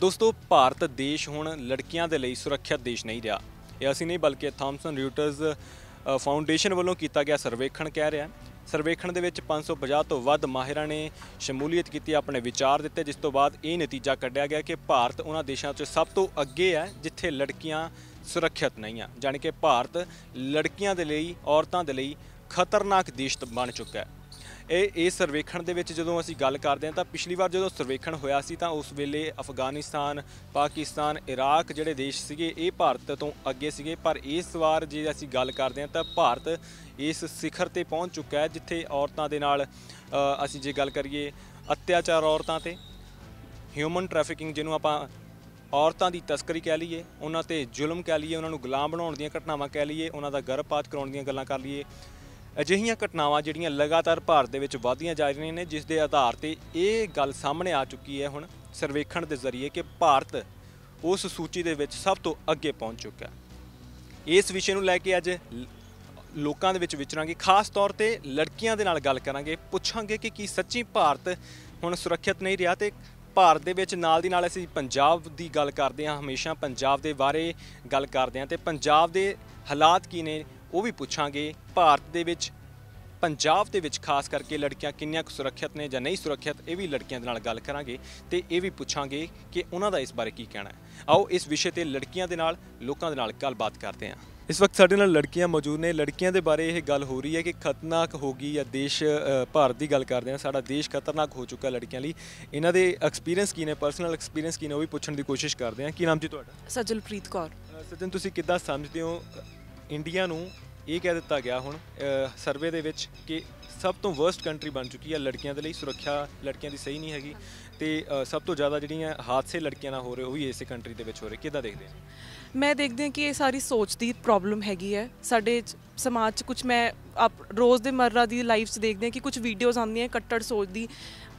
ਦੋਸਤੋ ਭਾਰਤ ਦੇਸ਼ ਹੁਣ ਲੜਕੀਆਂ ਦੇ ਲਈ ਸੁਰੱਖਿਅਤ ਦੇਸ਼ ਨਹੀਂ ਰਿਹਾ ਇਹ ਅਸੀਂ ਨਹੀਂ ਬਲਕਿ ਥਾਮਸਨ ਰਿਊਟਰਸ ਫਾਊਂਡੇਸ਼ਨ ਵੱਲੋਂ ਕੀਤਾ ਗਿਆ ਸਰਵੇਖਣ ਕਹਿ ਰਿਹਾ ਸਰਵੇਖਣ ਦੇ ਵਿੱਚ 550 ਤੋਂ ਵੱਧ ਮਾਹਿਰਾਂ ਨੇ ਸ਼ਮੂਲੀਅਤ ਕੀਤੀ ਆਪਣੇ ਵਿਚਾਰ ਦਿੱਤੇ ਜਿਸ ਤੋਂ ਬਾਅਦ ਇਹ ਨਤੀਜਾ ਕੱਢਿਆ ਗਿਆ ਕਿ ਭਾਰਤ ਉਹਨਾਂ ਦੇਸ਼ਾਂ 'ਚ ਸਭ ਤੋਂ ਅੱਗੇ ਹੈ ਜਿੱਥੇ ਲੜਕੀਆਂ ਸੁਰੱਖਿਅਤ ਨਹੀਂ ਆ ਜਾਨਕਿ ਭਾਰਤ ਲੜਕੀਆਂ ਦੇ ਲਈ ਔਰਤਾਂ ਦੇ ਲਈ ਖਤਰਨਾਕ ਦੇਸ਼ ਬਣ ਚੁੱਕਾ ਹੈ ਇਹ ਇਹ ਸਰਵੇਖਣ ਦੇ ਵਿੱਚ ਜਦੋਂ ਅਸੀਂ ਗੱਲ ਕਰਦੇ ਹਾਂ ਤਾਂ ਪਿਛਲੀ ਵਾਰ ਜਦੋਂ ਸਰਵੇਖਣ ਹੋਇਆ ਸੀ ਤਾਂ ਉਸ ਵੇਲੇ ਅਫਗਾਨਿਸਤਾਨ ਪਾਕਿਸਤਾਨ ਇਰਾਕ ਜਿਹੜੇ ਦੇਸ਼ ਸੀਗੇ ਇਹ ਭਾਰਤ ਤੋਂ ਅੱਗੇ ਸੀਗੇ ਪਰ ਇਸ ਵਾਰ ਜੇ ਅਸੀਂ ਗੱਲ ਕਰਦੇ ਹਾਂ ਤਾਂ ਭਾਰਤ ਇਸ ਸਿਖਰ ਤੇ ਪਹੁੰਚ ਚੁੱਕਾ ਹੈ ਜਿੱਥੇ ਔਰਤਾਂ ਦੇ ਨਾਲ ਅਸੀਂ ਜੇ ਗੱਲ ਕਰੀਏ ਅਤਿਆਚਾਰ ਔਰਤਾਂ ਤੇ ਹਿਊਮਨ ਟ੍ਰੈਫਿਕਿੰਗ ਜਿਹਨੂੰ ਆਪਾਂ ਔਰਤਾਂ ਦੀ ਤਸਕਰੀ ਕਹਿ ਲਈਏ ਉਹਨਾਂ ਤੇ ਜ਼ੁਲਮ ਕਹਿ ਲਈਏ ਉਹਨਾਂ ਨੂੰ ਗੁਲਾਮ ਬਣਾਉਣ ਦੀਆਂ ਘਟਨਾਵਾਂ ਕਹਿ ਲਈਏ ਉਹਨਾਂ ਦਾ ਗਰਭਪਾਤ ਕਰਾਉਣ ਦੀਆਂ ਗੱਲਾਂ ਕਰ ਲਈਏ ਅਜਿਹੀਆਂ ਘਟਨਾਵਾਂ ਜਿਹੜੀਆਂ ਲਗਾਤਾਰ ਭਾਰਤ ਦੇ ਵਿੱਚ ਵਧਦੀਆਂ ਜਾ ਰਹੀਆਂ ਨੇ ਜਿਸ ਦੇ ਆਧਾਰ ਤੇ ਇਹ ਗੱਲ ਸਾਹਮਣੇ ਆ ਚੁੱਕੀ ਹੈ ਹੁਣ ਸਰਵੇਖਣ ਦੇ ਜ਼ਰੀਏ ਕਿ ਭਾਰਤ ਉਸ ਸੂਚੀ ਦੇ ਵਿੱਚ ਸਭ ਤੋਂ ਅੱਗੇ ਪਹੁੰਚ ਚੁੱਕਾ ਹੈ ਇਸ ਵਿਸ਼ੇ ਨੂੰ ਲੈ ਕੇ ਅੱਜ ਲੋਕਾਂ ਦੇ ਵਿੱਚ ਵਿਚਰਾਂਗੇ ਖਾਸ ਤੌਰ ਤੇ ਲੜਕੀਆਂ ਦੇ ਨਾਲ ਗੱਲ ਕਰਾਂਗੇ ਪੁੱਛਾਂਗੇ ਕਿ ਕੀ ਸੱਚੀ ਭਾਰਤ ਹੁਣ ਸੁਰੱਖਿਅਤ ਨਹੀਂ ਰਿਹਾ ਤੇ ਭਾਰਤ ਦੇ ਵਿੱਚ ਨਾਲ ਦੀ ਨਾਲ ਅਸੀਂ ਪੰਜਾਬ ਦੀ ਗੱਲ ਕਰਦੇ ਹਾਂ ਹਮੇਸ਼ਾ ਪੰਜਾਬ ਦੇ ਬਾਰੇ ਗੱਲ ਕਰਦੇ ਹਾਂ ਤੇ ਪੰਜਾਬ ਦੇ ਹਾਲਾਤ ਕੀ ਨੇ ਉਹ ਵੀ ਪੁੱਛਾਂਗੇ ਭਾਰਤ ਦੇ ਵਿੱਚ ਪੰਜਾਬ ਦੇ ਵਿੱਚ ਖਾਸ ਕਰਕੇ ਲੜਕੀਆਂ ਕਿੰਨੀਆਂ ਕੁ ਸੁਰੱਖਿਅਤ ਨੇ ਜਾਂ ਨਹੀਂ ਸੁਰੱਖਿਅਤ ਇਹ ਵੀ ਲੜਕੀਆਂ ਦੇ ਨਾਲ ਗੱਲ ਕਰਾਂਗੇ ਤੇ ਇਹ ਵੀ ਪੁੱਛਾਂਗੇ ਕਿ ਉਹਨਾਂ ਦਾ ਇਸ ਬਾਰੇ ਕੀ ਕਹਿਣਾ ਹੈ ਆਓ ਇਸ ਵਿਸ਼ੇ ਤੇ ਲੜਕੀਆਂ ਦੇ ਨਾਲ ਲੋਕਾਂ ਦੇ ਨਾਲ ਗੱਲਬਾਤ ਕਰਦੇ ਹਾਂ ਇਸ ਵਕਤ ਸਾਡੇ ਨਾਲ ਲੜਕੀਆਂ ਮੌਜੂਦ ਨੇ ਲੜਕੀਆਂ ਦੇ ਬਾਰੇ ਇਹ ਗੱਲ ਹੋ ਰਹੀ ਹੈ ਕਿ ਖਤਰਨਾਕ ਹੋ ਗਈ ਜਾਂ ਦੇਸ਼ ਭਾਰਤ ਦੀ ਗੱਲ ਕਰਦੇ ਹਾਂ ਸਾਡਾ ਦੇਸ਼ ਖਤਰਨਾਕ ਹੋ ਚੁੱਕਾ ਲੜਕੀਆਂ ਲਈ ਇਹਨਾਂ ਦੇ ਐਕਸਪੀਰੀਅੰਸ ਕੀ ਨੇ ਪਰਸਨਲ ਐਕਸਪੀਰੀਅੰਸ ਕੀ ਨੇ ਉਹ ਵੀ ਪੁੱਛਣ ਦੀ ਕੋਸ਼ਿਸ਼ ਕਰਦੇ ਹਾਂ ਕੀ ਨਾਮ ਜੀ ਤੁਹਾਡਾ ਸਜਲਪ੍ਰੀਤ ਕੌਰ ਸਜਨ ਤੁਸੀਂ ਕਿੱਦਾਂ ਸਮਝਦੇ ਹੋ ਇੰਡੀਆ ਨੂੰ ਇਹ ਕਹਿ ਦਿੱਤਾ ਗਿਆ ਹੁਣ ਸਰਵੇ ਦੇ ਵਿੱਚ ਕਿ ਸਭ ਤੋਂ ਵਰਸਟ ਕੰਟਰੀ ਬਣ ਚੁੱਕੀ ਹੈ ਲੜਕੀਆਂ ਦੇ ਲਈ ਸੁਰੱਖਿਆ ਲੜਕੀਆਂ ਦੀ ਸਹੀ ਨਹੀਂ ਹੈਗੀ ਤੇ ਸਭ ਤੋਂ ਜ਼ਿਆਦਾ ਜਿਹੜੀਆਂ ਹਾਦਸੇ ਲੜਕੀਆਂ ਨਾਲ ਹੋ ਰਹੇ ਉਹ ਵੀ ਇਸੇ ਕੰਟਰੀ ਦੇ ਵਿੱਚ ਹੋ ਰਹੇ ਕਿਦਾਂ ਦੇਖਦੇ ਆ ਮੈਂ ਦੇਖਦੇ ਹਾਂ ਕਿ ਇਹ ਸਾਰੀ ਸੋਚ ਦੀ ਪ੍ਰੋਬਲਮ ਹੈਗੀ ਹੈ ਸਾਡੇ ਸਮਾਜ 'ਚ ਕੁਝ ਮੈਂ ਆਪ ਰੋਜ਼ ਦੇ ਮਰਰਾ ਦੀ ਲਾਈਫ 'ਚ ਦੇਖਦੇ ਹਾਂ ਕਿ ਕੁਝ ਵੀਡੀਓਜ਼ ਆਉਂਦੀਆਂ ਕੱਟੜ ਸੋਚ ਦੀ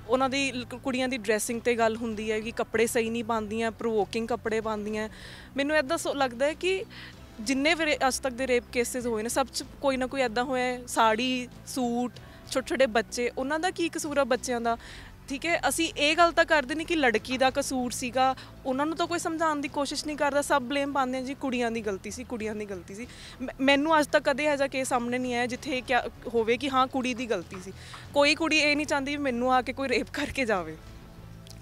ਉਹਨਾਂ ਦੀ ਕੁੜੀਆਂ ਦੀ ਡਰੈਸਿੰਗ ਤੇ ਗੱਲ ਹੁੰਦੀ ਹੈ ਕਿ ਕੱਪੜੇ ਸਹੀ ਨਹੀਂ ਪਾਉਂਦੀਆਂ ਪ੍ਰੋਵੋਕਿੰਗ ਕੱਪੜੇ ਪਾਉਂਦੀਆਂ ਮੈਨੂੰ ਐਦਾਂ ਲੱਗਦਾ ਹੈ ਕਿ ਜਿੰਨੇ ਵੀ ਅੱਜ ਤੱਕ ਦੇ ਰੇਪ ਕੇਸਸ ਹੋਏ ਨੇ ਸਭ ਚ ਕੋਈ ਨਾ ਕੋਈ ਐਦਾਂ ਹੋਇਆ ਸਾੜੀ ਸੂਟ ਛੋਟੇ ਛੋਟੇ ਬੱਚੇ ਉਹਨਾਂ ਦਾ ਕੀ ਕਸੂਰ ਆ ਬੱਚਿਆਂ ਦਾ ਠੀਕ ਹੈ ਅਸੀਂ ਇਹ ਗੱਲ ਤਾਂ ਕਰਦੇ ਨਹੀਂ ਕਿ ਲੜਕੀ ਦਾ ਕਸੂਰ ਸੀਗਾ ਉਹਨਾਂ ਨੂੰ ਤਾਂ ਕੋਈ ਸਮਝਾਉਣ ਦੀ ਕੋਸ਼ਿਸ਼ ਨਹੀਂ ਕਰਦਾ ਸਭ ਬਲੇਮ ਪਾਉਂਦੇ ਆ ਜੀ ਕੁੜੀਆਂ ਦੀ ਗਲਤੀ ਸੀ ਕੁੜੀਆਂ ਦੀ ਗਲਤੀ ਸੀ ਮੈਨੂੰ ਅੱਜ ਤੱਕ ਕਦੇ ਇਹੋ ਕੇਸ ਸਾਹਮਣੇ ਨਹੀਂ ਆਇਆ ਜਿੱਥੇ ਕਿ ਹੋਵੇ ਕਿ ਹਾਂ ਕੁੜੀ ਦੀ ਗਲਤੀ ਸੀ ਕੋਈ ਕੁੜੀ ਇਹ ਨਹੀਂ ਚਾਹੁੰਦੀ ਮੈਨੂੰ ਆ ਕੇ ਕੋਈ ਰੇਪ ਕਰਕੇ ਜਾਵੇ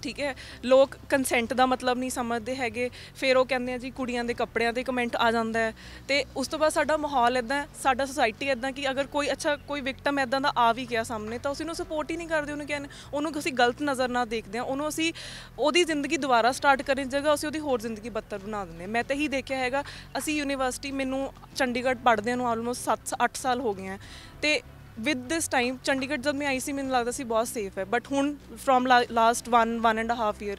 ਠੀਕ ਹੈ ਲੋਕ ਕੰਸੈਂਟ ਦਾ ਮਤਲਬ ਨਹੀਂ ਸਮਝਦੇ ਹੈਗੇ ਫਿਰ ਉਹ ਕਹਿੰਦੇ ਆ ਜੀ ਕੁੜੀਆਂ ਦੇ ਕੱਪੜਿਆਂ ਤੇ ਕਮੈਂਟ ਆ ਜਾਂਦਾ ਹੈ ਤੇ ਉਸ ਤੋਂ ਬਾਅਦ ਸਾਡਾ ਮਾਹੌਲ ਇਦਾਂ ਸਾਡਾ ਸੋਸਾਇਟੀ ਇਦਾਂ ਕਿ ਅਗਰ ਕੋਈ ਅੱਛਾ ਕੋਈ ਵਿਕਟਮ ਇਦਾਂ ਦਾ ਆ ਵੀ ਗਿਆ ਸਾਹਮਣੇ ਤਾਂ ਉਸ ਨੂੰ ਸਪੋਰਟ ਹੀ ਨਹੀਂ ਕਰਦੇ ਉਹਨੂੰ ਕਹਿੰਦੇ ਉਹਨੂੰ ਅਸੀਂ ਗਲਤ ਨਜ਼ਰ ਨਾਲ ਦੇਖਦੇ ਆ ਉਹਨੂੰ ਅਸੀਂ ਉਹਦੀ ਜ਼ਿੰਦਗੀ ਦੁਬਾਰਾ ਸਟਾਰਟ ਕਰਨ ਦੀ ਜਗ੍ਹਾ ਅਸੀਂ ਉਹਦੀ ਹੋਰ ਜ਼ਿੰਦਗੀ ਬੱਤਰ ਬਣਾ ਦਿੰਦੇ ਮੈਂ ਤਾਂ ਹੀ ਦੇਖਿਆ ਹੈਗਾ ਅਸੀਂ ਯੂਨੀਵਰਸਿਟੀ ਮੈਨੂੰ ਚੰਡੀਗੜ੍ਹ ਪੜ੍ਹਦੇ ਨੂੰ ਆਲਮੋਸਟ 7-8 ਸਾਲ ਹੋ ਗਏ ਆ ਤੇ ਵਿਦ ਦਿਸ ਟਾਈਮ ਚੰਡੀਗੜ੍ਹ ਜਦ ਮੈਂ ਆਈ ਸੀ ਮੈਨੂੰ ਲੱਗਦਾ ਸੀ ਬਹੁਤ ਸੇਫ ਹੈ ਬਟ ਹੁਣ from last 1 1 and half year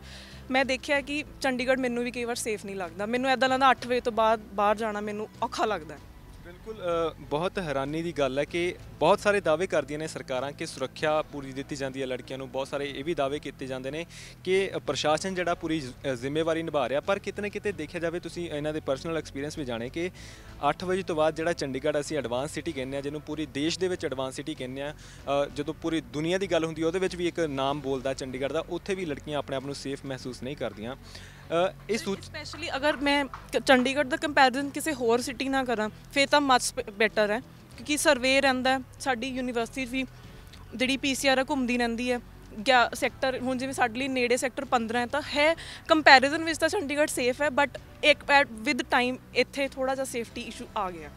ਮੈਂ ਦੇਖਿਆ ਕਿ ਚੰਡੀਗੜ੍ਹ ਮੈਨੂੰ ਵੀ ਕਈ ਵਾਰ ਸੇਫ ਨਹੀਂ ਲੱਗਦਾ ਮੈਨੂੰ ਐਦਾਂ ਲੱਗਦਾ 8 ਵਜੇ ਤੋਂ ਬਾਅਦ ਬਾਹਰ ਜਾਣਾ ਮੈਨੂੰ ਔਖਾ ਲੱਗਦਾ ਬਿਲਕੁਲ ਬਹੁਤ ਹੈਰਾਨੀ ਦੀ ਗੱਲ ਹੈ ਕਿ ਬਹੁਤ ਸਾਰੇ ਦਾਅਵੇ ਕਰਦੀਆਂ ਨੇ ਸਰਕਾਰਾਂ ਕਿ ਸੁਰੱਖਿਆ ਪੂਰੀ ਦਿੱਤੀ ਜਾਂਦੀ ਹੈ ਲੜਕੀਆਂ ਨੂੰ ਬਹੁਤ ਸਾਰੇ ਇਹ ਵੀ ਦਾਅਵੇ ਕੀਤੇ ਜਾਂਦੇ ਨੇ ਕਿ ਪ੍ਰਸ਼ਾਸਨ ਜਿਹੜਾ ਪੂਰੀ ਜ਼ਿੰਮੇਵਾਰੀ ਨਿਭਾ ਰਿਹਾ ਪਰ ਕਿਤਨੇ ਕਿਤੇ ਦੇਖਿਆ ਜਾਵੇ ਤੁਸੀਂ ਇਹਨਾਂ ਦੇ ਪਰਸਨਲ ਐਕਸਪੀਰੀਅੰਸ ਵੀ ਜਾਣੇ ਕਿ 8 ਵਜੇ ਤੋਂ ਬਾਅਦ ਜਿਹੜਾ ਚੰਡੀਗੜ੍ਹ ਅਸੀਂ ਐਡਵਾਂਸ ਸਿਟੀ ਕਹਿੰਦੇ ਆ ਜਿਹਨੂੰ ਪੂਰੀ ਦੇਸ਼ ਦੇ ਵਿੱਚ ਐਡਵਾਂਸ ਸਿਟੀ ਕਹਿੰਦੇ ਆ ਜਦੋਂ ਪੂਰੀ ਦੁਨੀਆ ਦੀ ਗੱਲ ਹੁੰਦੀ ਉਹਦੇ ਵਿੱਚ ਵੀ ਇੱਕ ਨਾਮ ਬੋਲਦਾ ਚੰਡੀਗੜ੍ਹ ਦਾ ਉੱਥੇ ਵੀ ਲੜਕੀਆਂ ਆਪਣੇ ਆਪ ਨੂੰ ਸੇਫ ਮਹਿਸੂਸ ਨਹੀਂ ਕਰਦੀਆਂ ਇਹ ਸਪੈਸ਼ਲੀ ਅਗਰ ਮੈਂ ਚੰਡੀਗੜ੍ਹ ਦਾ ਕੰਪੈਰੀਜ਼ਨ ਕਿਸੇ ਹੋਰ ਸਿਟੀ ਨਾਲ ਕਰਾਂ ਫੇਰ ਤਾਂ ਮੱਚ ਬੈਟਰ ਹੈ ਕਿਉਂਕਿ ਸਰਵੇ ਰਹਿੰਦਾ ਸਾਡੀ ਯੂਨੀਵਰਸਿਟੀ ਵੀ ਜਿਹੜੀ ਪੀਸੀਆਰ ਘੁੰਮਦੀ ਰਹਿੰਦੀ ਹੈ ਗਿਆ ਸੈਕਟਰ ਹੁਣ ਜਿਵੇਂ ਸਾਡੇ ਲਈ ਨੇੜੇ ਸੈਕਟਰ 15 ਹੈ ਤਾਂ ਹੈ ਕੰਪੈਰੀਜ਼ਨ ਵਿੱਚ ਤਾਂ ਚੰਡੀਗੜ੍ਹ ਸੇਫ ਹੈ ਬਟ ਇੱਕ ਵਿਦ ਟਾਈਮ ਇੱਥੇ ਥੋੜਾ ਜਿਹਾ ਸੇਫਟੀ ਇਸ਼ੂ ਆ ਗਿਆ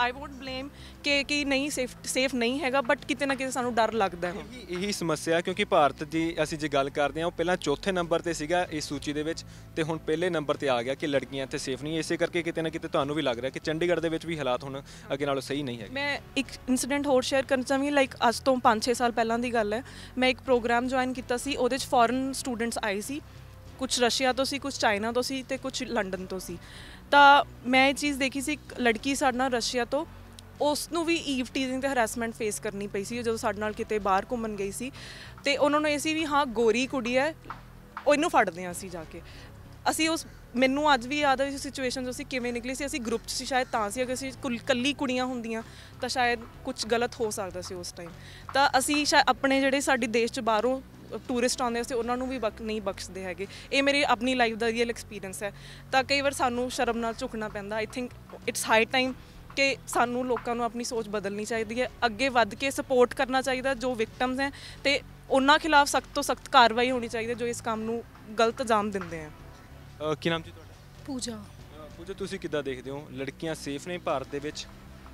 ਆਈ ਵੋਂਟ ਬਲੇਮ ਕਿ ਕਿ ਨਹੀਂ ਸੇਫ ਸੇਫ ਨਹੀਂ ਹੈਗਾ ਬਟ ਕਿਤੇ ਨਾ ਕਿਤੇ ਸਾਨੂੰ ਡਰ ਲੱਗਦਾ ਹੈ ਇਹੀ ਇਹੀ ਸਮੱਸਿਆ ਕਿਉਂਕਿ ਭਾਰਤ ਦੀ ਅਸੀਂ ਜੇ ਗੱਲ ਕਰਦੇ ਹਾਂ ਉਹ ਪਹਿਲਾਂ ਚੌਥੇ ਨੰਬਰ ਤੇ ਸੀਗਾ ਇਸ ਸੂਚੀ ਦੇ ਵਿੱਚ ਤੇ ਹੁਣ ਪਹਿਲੇ ਨੰਬਰ ਤੇ ਆ ਗਿਆ ਕਿ ਲੜਕੀਆਂ ਇੱਥੇ ਸੇਫ ਨਹੀਂ ਇਸੇ ਕਰਕੇ ਕਿਤੇ ਨਾ ਕਿਤੇ ਤੁਹਾਨੂੰ ਵੀ ਲੱਗ ਰਿਹਾ ਕਿ ਚੰਡੀਗੜ੍ਹ ਦੇ ਵਿੱਚ ਵੀ ਹਾਲਾਤ ਹੁਣ ਅੱਗੇ ਨਾਲੋਂ ਸਹੀ ਨਹੀਂ ਹੈਗੇ ਮੈਂ ਇੱਕ ਇਨਸੀਡੈਂਟ ਹੋਰ ਸ਼ੇਅਰ ਕਰਨਾ ਚਾਹਾਂਗੀ ਲਾਈਕ ਅੱਜ ਤੋਂ 5-6 ਸਾਲ ਪਹਿਲਾਂ ਦੀ ਗੱਲ ਹੈ ਮੈਂ ਇੱਕ ਪ੍ਰੋਗਰਾਮ ਜੁਆਇਨ ਕੀਤਾ ਸੀ ਉਹਦੇ ਵਿੱਚ ਫੋਰਨ ਸਟੂਡੈਂਟਸ ਆਏ ਸੀ ਕੁਝ ਰਸ਼ੀਆ ਤੋਂ ਸੀ ਕੁਝ ਚਾਈਨਾ ਤੋਂ ਸੀ ਤੇ ਕੁਝ ਲੰਡਨ ਤੋਂ ਸੀ ਤਾਂ ਮੈਂ ਇਹ ਚੀਜ਼ ਦੇਖੀ ਸੀ ਇੱਕ ਲੜਕੀ ਸਾਡੇ ਨਾਲ ਰਸ਼ੀਆ ਤੋਂ ਉਸ ਨੂੰ ਵੀ ਈਵ ਟੀਜ਼ਿੰਗ ਤੇ ਹਰਾਸਮੈਂਟ ਫੇਸ ਕਰਨੀ ਪਈ ਸੀ ਜਦੋਂ ਸਾਡੇ ਨਾਲ ਕਿਤੇ ਬਾਹਰ ਘੁੰਮਣ ਗਈ ਸੀ ਤੇ ਉਹਨਾਂ ਨੂੰ ਇਹ ਸੀ ਵੀ ਹਾਂ ਗੋਰੀ ਕੁੜੀ ਉਹ ਉਹਨੂੰ ਫੜਦੇ ਆ ਅਸੀਂ ਜਾ ਕੇ ਅਸੀਂ ਉਸ ਮੈਨੂੰ ਅੱਜ ਵੀ ਯਾਦ ਆ ਉਸ ਸਿਚੁਏਸ਼ਨ ਜੋ ਅਸੀਂ ਕਿਵੇਂ ਨਿਕਲੀ ਸੀ ਅਸੀਂ ਗਰੁੱਪ 'ਚ ਸੀ ਸ਼ਾਇਦ ਤਾਂ ਸੀ ਅਗਰ ਅਸੀਂ ਕੱਲੀ ਕੁੜੀਆਂ ਹੁੰਦੀਆਂ ਤਾਂ ਸ਼ਾਇਦ ਕੁਝ ਗਲਤ ਹੋ ਸਕਦਾ ਸੀ ਉਸ ਟਾਈਮ ਤਾਂ ਅਸੀਂ ਆਪਣੇ ਜਿਹੜੇ ਸਾਡੇ ਦੇਸ਼ 'ਚ ਬਾਹਰੋਂ ਟੂਰਿਸਟ ਆਉਂਦੇ ਸੀ ਉਹਨਾਂ ਨੂੰ ਵੀ ਬਖ ਨਹੀਂ ਬਖਸ਼ਦੇ ਹੈਗੇ ਇਹ ਮੇਰੀ ਆਪਣੀ ਲਾਈਫ ਦਾ ਰੀਅਲ ਐਕਸਪੀਰੀਅੰਸ ਹੈ ਤਾਂ ਕਈ ਵਾਰ ਸਾਨੂੰ ਸ਼ਰਮ ਨਾਲ ਝੁਕਣਾ ਪੈਂਦਾ I think it's high time ਕਿ ਸਾਨੂੰ ਲੋਕਾਂ ਨੂੰ ਆਪਣੀ ਸੋਚ ਬਦਲਣੀ ਚਾਹੀਦੀ ਹੈ ਅੱਗੇ ਵੱਧ ਕੇ ਸਪੋਰਟ ਕਰਨਾ ਚਾਹੀਦਾ ਜੋ ਵਿਕਟਮਸ ਹੈ ਤੇ ਉਹਨਾਂ ਖਿਲਾਫ ਸਖਤ ਤੋਂ ਸਖਤ ਕਾਰਵਾਈ ਹੋਣੀ ਚਾਹੀਦੀ ਜੋ ਇਸ ਕੰਮ ਨੂੰ ਗਲਤ ਜਾਮ ਦਿੰਦੇ ਆ ਕੀ ਨਾਮ ਜੀ ਤੁਹਾਡਾ ਪੂਜਾ ਪੂਜਾ ਤੁਸੀਂ ਕਿੱਦਾਂ ਦੇਖਦੇ ਹੋ ਲੜਕੀਆਂ ਸੇਫ ਨੇ ਭਾਰਤ ਦੇ ਵਿੱਚ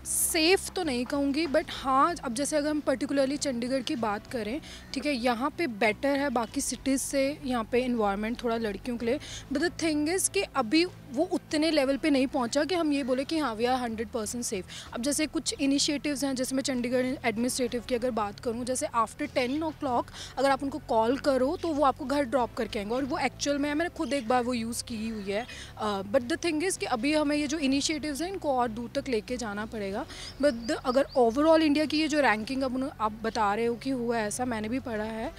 सेफ़ तो नहीं कहूँगी बट हाँ अब जैसे अगर हम पर्टिकुलरली चंडीगढ़ की बात करें ठीक है यहाँ पे बेटर है बाकी सिटीज़ से यहाँ पे इन्वायरमेंट थोड़ा लड़कियों के लिए बट द थिंग इज़ कि अभी वो उतने लेवल पे नहीं पहुँचा कि हम ये बोले कि हाँ we are hundred percent safe अब जैसे कुछ इनिशिएटिव्स हैं जैसे मैं चंडीगढ़ एडमिनिस्ट्रेटिव की अगर बात करूँ जैसे आफ्टर टेन ओ क्लॉक अगर आप उनको कॉल करो तो वो आपको घर ड्रॉप करके आएंगे और वो एक्चुअल में मैंने खुद एक बार वो यूज़ की हुई है बट द थिंग इज़ कि अभी हमें ये जो इनिशिएटिव्स हैं इनको और दूर तक लेके जाना पड़ेगा जाएगा बट अगर ओवरऑल इंडिया की ये जो रैंकिंग अब आप बता रहे हो कि हुआ ऐसा मैंने भी पढ़ा है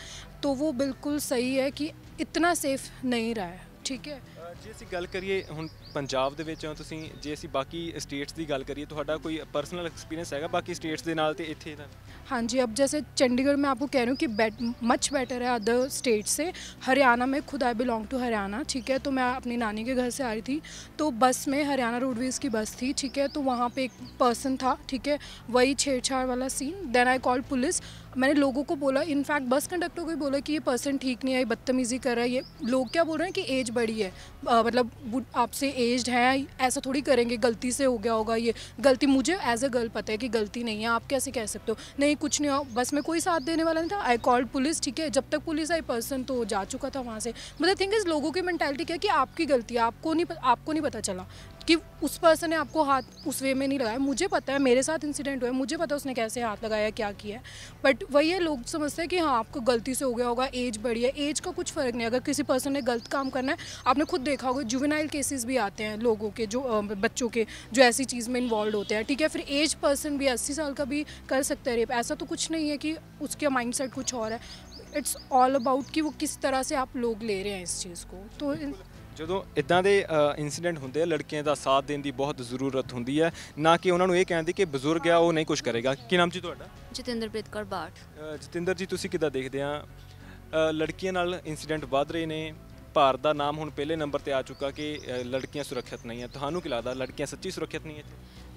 तो वो बिल्कुल सही है कि इतना सेफ़ नहीं रहा है ठीक है ਜੇ ਅਸੀਂ ਗੱਲ ਕਰੀਏ ਹੁਣ ਪੰਜਾਬ ਦੇ ਵਿੱਚ ਤੁਸੀਂ ਜੇ ਅਸੀਂ ਬਾਕੀ ਸਟੇਟਸ ਦੀ ਗੱਲ ਕਰੀਏ ਤੁਹਾਡਾ ਕੋਈ ਪਰਸਨਲ ਐਕਸਪੀਰੀਅੰਸ ਹੈਗਾ ਬਾਕੀ ਸਟੇਟਸ ਦੇ ਨਾਲ ਤੇ ਇੱਥੇ ਦਾ ਹਾਂਜੀ ਅਬ ਜੈਸੇ ਚੰਡੀਗੜ੍ਹ ਮੈਂ ਆਪਕੋ ਕਹਿ ਰਹੀ ਹੂੰ ਕਿ ਬੈਟ ਮੱਚ ਬੈਟਰ ਹੈ ਅਦਰ ਸਟੇਟ ਸੇ ਹਰਿਆਣਾ ਮੈਂ ਖੁਦ ਆਈ ਬਿਲੋਂਗ ਟੂ ਹਰਿਆਣਾ ਠੀਕ ਹੈ ਤੋ ਮੈਂ ਆਪਣੀ ਨਾਨੀ ਕੇ ਘਰ ਸੇ ਆ ਰਹੀ ਥੀ ਤੋ ਬੱਸ ਮੈਂ ਹਰਿਆਣਾ ਰੋਡਵੇਜ਼ ਕੀ ਬੱਸ ਥੀ ਠੀਕ ਹੈ ਤੋ ਵਹਾਂ ਪੇ ਇੱਕ ਪਰਸਨ ਥਾ ਠੀਕ ਹੈ ਵਹੀ ਛੇੜਛਾੜ ਵਾਲਾ scene then I called police मैंने लोगों को बोला इनफैक्ट बस कंडक्टर को भी बोला कि ये पर्सन ठीक नहीं है ये बदतमीज़ी कर रहा है ये लोग क्या बोल रहे हैं कि एज बड़ी है मतलब आपसे एज हैं ऐसा थोड़ी करेंगे गलती से हो गया होगा ये गलती मुझे एज अ गर्ल पता है कि गलती नहीं है आप कैसे कह सकते हो नहीं कुछ नहीं हो बस में कोई साथ देने वाला नहीं था आई कॉल्ड पुलिस ठीक है जब तक पुलिस आई पर्सन तो जा चुका था वहाँ से मतलब थिंक इज़ लोगों की मैंटेलिटी क्या कि आपकी गलती है आपको नहीं आपको नहीं पता चला कि उस पर्सन ने आपको हाथ उस वे में नहीं लगाया मुझे पता है मेरे साथ इंसिडेंट हुआ है मुझे पता है उसने कैसे हाथ लगाया क्या किया बट वही है लोग समझते हैं कि हाँ आपको गलती से हो गया होगा एज बड़ी है एज का कुछ फ़र्क नहीं अगर किसी पर्सन ने गलत काम करना है आपने खुद देखा होगा जुवेनाइल केसेस भी आते हैं लोगों के जो बच्चों के जो ऐसी चीज़ में इन्वॉल्व होते हैं ठीक है फिर एज पर्सन भी अस्सी साल का भी कर सकता है रेप ऐसा तो कुछ नहीं है कि उसका माइंड कुछ और है इट्स ऑल अबाउट कि वो किस तरह से आप लोग ले रहे हैं इस चीज़ को तो ਜਦੋਂ ਇਦਾਂ ਦੇ ਇਨਸੀਡੈਂਟ ਹੁੰਦੇ ਆ ਲੜਕੀਆਂ ਦਾ ਸਾਥ ਦੇਣ ਦੀ ਬਹੁਤ ਜ਼ਰੂਰਤ ਹੁੰਦੀ ਹੈ ਨਾ ਕਿ ਉਹਨਾਂ ਨੂੰ ਇਹ ਕਹਿੰਦੇ ਕਿ ਬਜ਼ੁਰਗ ਆ ਉਹ ਨਹੀਂ ਕੁਝ ਕਰੇਗਾ ਕੀ ਨਾਮ ਜੀ ਤੁਹਾਡਾ ਜਤਿੰਦਰਪ੍ਰੀਤ ਕੌਰ ਬਾਠ ਜਤਿੰਦਰ ਜੀ ਤੁਸੀਂ ਕਿਦਾਂ ਦੇਖਦੇ ਆ ਲੜਕੀਆਂ ਨਾਲ ਇਨਸੀਡੈਂਟ ਵੱਧ ਰਹੇ ਨੇ ਭਾਰਤ ਦਾ ਨਾਮ ਹੁਣ ਪਹਿਲੇ ਨੰਬਰ ਤੇ ਆ ਚੁੱਕਾ ਕਿ ਲੜਕੀਆਂ ਸੁਰੱਖਿਅਤ ਨਹੀਂ ਹੈ ਤੁਹਾਨੂੰ ਕੀ ਲੱਗਦਾ ਲੜਕੀਆਂ ਸੱਚੀ ਸੁਰੱਖਿਅਤ ਨਹੀਂ ਹੈ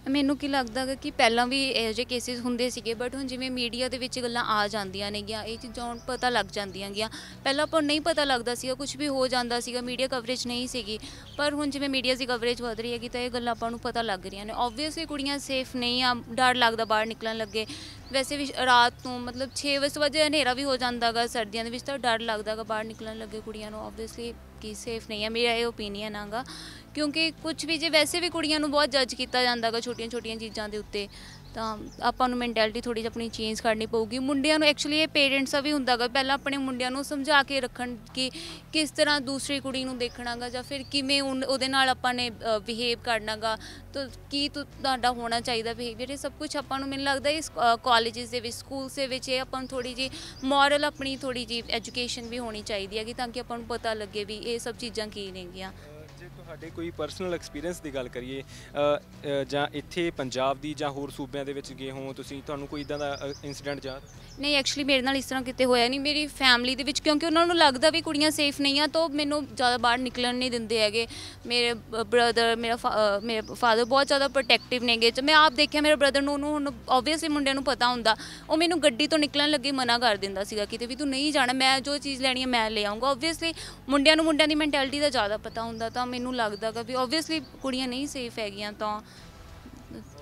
ਮੈਨੂੰ ਕੀ ਲੱਗਦਾ ਹੈ ਕਿ ਪਹਿਲਾਂ ਵੀ ਇਹੋ ਜਿਹੇ ਕੇਸਿਸ ਹੁੰਦੇ ਸੀਗੇ ਬਟ ਹੁਣ ਜਿਵੇਂ ਮੀਡੀਆ ਦੇ ਵਿੱਚ ਗੱਲਾਂ ਆ ਜਾਂਦੀਆਂ ਨੇਗੀਆਂ ਇਹ ਚੀਜ਼ਾਂ ਹੁਣ ਪਤਾ ਲੱਗ ਜਾਂਦੀਆਂ ਗਿਆ ਪਹਿਲਾਂ ਆਪਾਂ ਨੂੰ ਨਹੀਂ ਪਤਾ ਲੱਗਦਾ ਸੀਗਾ ਕੁਝ ਵੀ ਹੋ ਜਾਂਦਾ ਸੀਗਾ ਮੀਡੀਆ ਕਵਰੇਜ ਨਹੀਂ ਸੀਗੀ ਪਰ ਹੁਣ ਜਿਵੇਂ ਮੀਡੀਆ ਦੀ ਕਵਰੇਜ ਵਧ ਰਹੀ ਹੈਗੀ ਤਾਂ ਇਹ ਗੱਲਾਂ ਆਪਾਂ ਨੂੰ ਪਤਾ ਲੱਗ ਰਹੀਆਂ ਨੇ ਆਬਵੀਅਸਲੀ ਕੁੜੀਆਂ ਸੇਫ ਨਹੀਂ ਆ ਡਰ ਲੱਗਦਾ ਬਾਹਰ ਨਿਕਲਣ ਲੱਗੇ ਵੈਸੇ ਵੀ ਰਾਤ ਨੂੰ ਮਤਲਬ 6 ਵਜੇ ਹਨੇਰਾ ਵੀ ਹੋ ਜਾਂਦਾਗਾ ਸਰਦੀਆਂ ਦੇ ਵਿੱਚ ਤਾਂ ਡਰ ਲੱਗਦਾਗਾ ਬਾਹਰ ਨਿਕਲਣ ਲੱਗੇ ਕੁੜੀਆਂ ਨੂੰ ਆਬਵੀਅਸਲੀ ਕਿ ਸੇਫ ਨਹੀਂ ਹੈ ਮੇਰਾ ਇਹ ਓਪੀਨੀਅਨ ਆਗਾ ਕਿਉਂਕਿ ਕੁਝ ਵੀ ਜੇ ਵੈਸੇ ਵੀ ਕੁੜੀਆਂ ਨੂੰ ਬਹੁਤ ਜੱਜ ਕੀਤਾ ਜਾਂਦਾਗਾ ਛੋਟੀਆਂ-ਛੋਟੀਆਂ ਚੀਜ਼ਾਂ ਦੇ ਉੱਤੇ ਤਾਂ ਆਪਾਂ ਨੂੰ ਮੈਂਟੈਲਿਟੀ ਥੋੜੀ ਜਿਹੀ ਆਪਣੀ ਚੇਂਜ ਕਰਨੀ ਪਊਗੀ ਮੁੰਡਿਆਂ ਨੂੰ ਐਕਚੁਅਲੀ ਇਹ ਪੇਰੈਂਟਸ ਦਾ ਵੀ ਹੁੰਦਾਗਾ ਪਹਿਲਾਂ ਆਪਣੇ ਮੁੰਡਿਆਂ ਨੂੰ ਸਮਝਾ ਕੇ ਰੱਖਣ ਕਿ ਕਿਸ ਤਰ੍ਹਾਂ ਦੂਸਰੀ ਕੁੜੀ ਨੂੰ ਦੇਖਣਾਗਾ ਜਾਂ ਫਿਰ ਕਿਵੇਂ ਉਹਦੇ ਨਾਲ ਆਪਾਂ ਨੇ ਬਿਹੇਵ ਕਰਨਾਗਾ ਤਾਂ ਕੀ ਤੁਹਾਡਾ ਹੋਣਾ ਚਾਹੀਦਾ ਬਿਹੇਵੀਅਰ ਇਹ ਸਭ ਕੁਝ ਆਪਾਂ ਨੂੰ ਮੈਨੂੰ ਲੱਗਦਾ ਇਸ ਕਾਲਜਸ ਦੇ ਵਿੱਚ ਸਕੂਲਸ ਦੇ ਵਿੱਚ ਇਹ ਆਪਾਂ ਨੂੰ ਥੋੜੀ ਜੀ ਮੋਰਲ ਆਪਣੀ ਥੋੜੀ ਜੀ ਐਜੂਕੇਸ਼ਨ ਵੀ ਹੋਣੀ ਚਾਹੀਦੀ ਹੈਗੀ ਤਾਂ ਕਿ ਆਪਾਂ ਨੂੰ ਪਤਾ ਲੱਗੇ ਵੀ ਇਹ ਸਭ ਚੀਜ਼ਾਂ ਕੀ ਨੇਗੀਆਂ ਤੁਹਾਡੇ ਕੋਈ ਪਰਸਨਲ ਐਕਸਪੀਰੀਅੰਸ ਦੀ ਗੱਲ ਕਰੀਏ ਜਾਂ ਇੱਥੇ ਪੰਜਾਬ ਦੀ ਜਾਂ ਹੋਰ ਸੂਬਿਆਂ ਦੇ ਵਿੱਚ ਗਏ ਹੋ ਤੁਸੀਂ ਤੁਹਾਨੂੰ ਕੋਈ ਇਦਾਂ ਦਾ ਇਨਸੀਡੈਂਟ ਯਾਦ ਨਹੀਂ ਐਕਚੁਅਲੀ ਮੇਰੇ ਨਾਲ ਇਸ ਤਰ੍ਹਾਂ ਕਿਤੇ ਹੋਇਆ ਨਹੀਂ ਮੇਰੀ ਫੈਮਿਲੀ ਦੇ ਵਿੱਚ ਕਿਉਂਕਿ ਉਹਨਾਂ ਨੂੰ ਲੱਗਦਾ ਵੀ ਕੁੜੀਆਂ ਸੇਫ ਨਹੀਂ ਆ ਤਾਂ ਮੈਨੂੰ ਜ਼ਿਆਦਾ ਬਾਹਰ ਨਿਕਲਣ ਨਹੀਂ ਦਿੰਦੇ ਹੈਗੇ ਮੇਰੇ ਬ੍ਰਦਰ ਮੇਰਾ ਮੇਰੇ ਫਾਦਰ ਬਹੁਤ ਜ਼ਿਆਦਾ ਪ੍ਰੋਟੈਕਟਿਵ ਨੇਗੇ ਮੈਂ ਆਪ ਦੇਖਿਆ ਮੇਰੇ ਬ੍ਰਦਰ ਨੂੰ ਉਹਨੂੰ ਹੁਣ ਆਬਵੀਅਸਲੀ ਮੁੰਡਿਆਂ ਨੂੰ ਪਤਾ ਹੁੰਦਾ ਉਹ ਮੈਨੂੰ ਗੱਡੀ ਤੋਂ ਨਿਕਲਣ ਲੱਗੇ ਮਨਾ ਕਰ ਦਿੰਦਾ ਸੀਗਾ ਕਿਤੇ ਵੀ ਤੂੰ ਨਹੀਂ ਜਾਣਾ ਮੈਂ ਜੋ ਚੀਜ਼ ਲੈਣੀ ਹੈ ਮੈਂ ਲੈ ਆਉਂਗਾ ਆਬਵੀਅਸਲੀ ਮੁੰਡਿਆਂ ਨੂੰ ਮੁੰਡਿਆਂ ਦੀ ਮੈਂਟੈਲਿਟੀ ਦਾ ਜ਼ਿਆਦਾ ਪਤਾ ਹੁੰਦਾ ਤਾਂ ਮੈਨੂੰ ਲੱਗਦਾ ਕਿ ਆਬਵੀਅਸਲੀ ਕੁੜੀਆਂ ਨਹੀਂ ਸੇਫ ਹੈਗੀਆਂ ਤਾਂ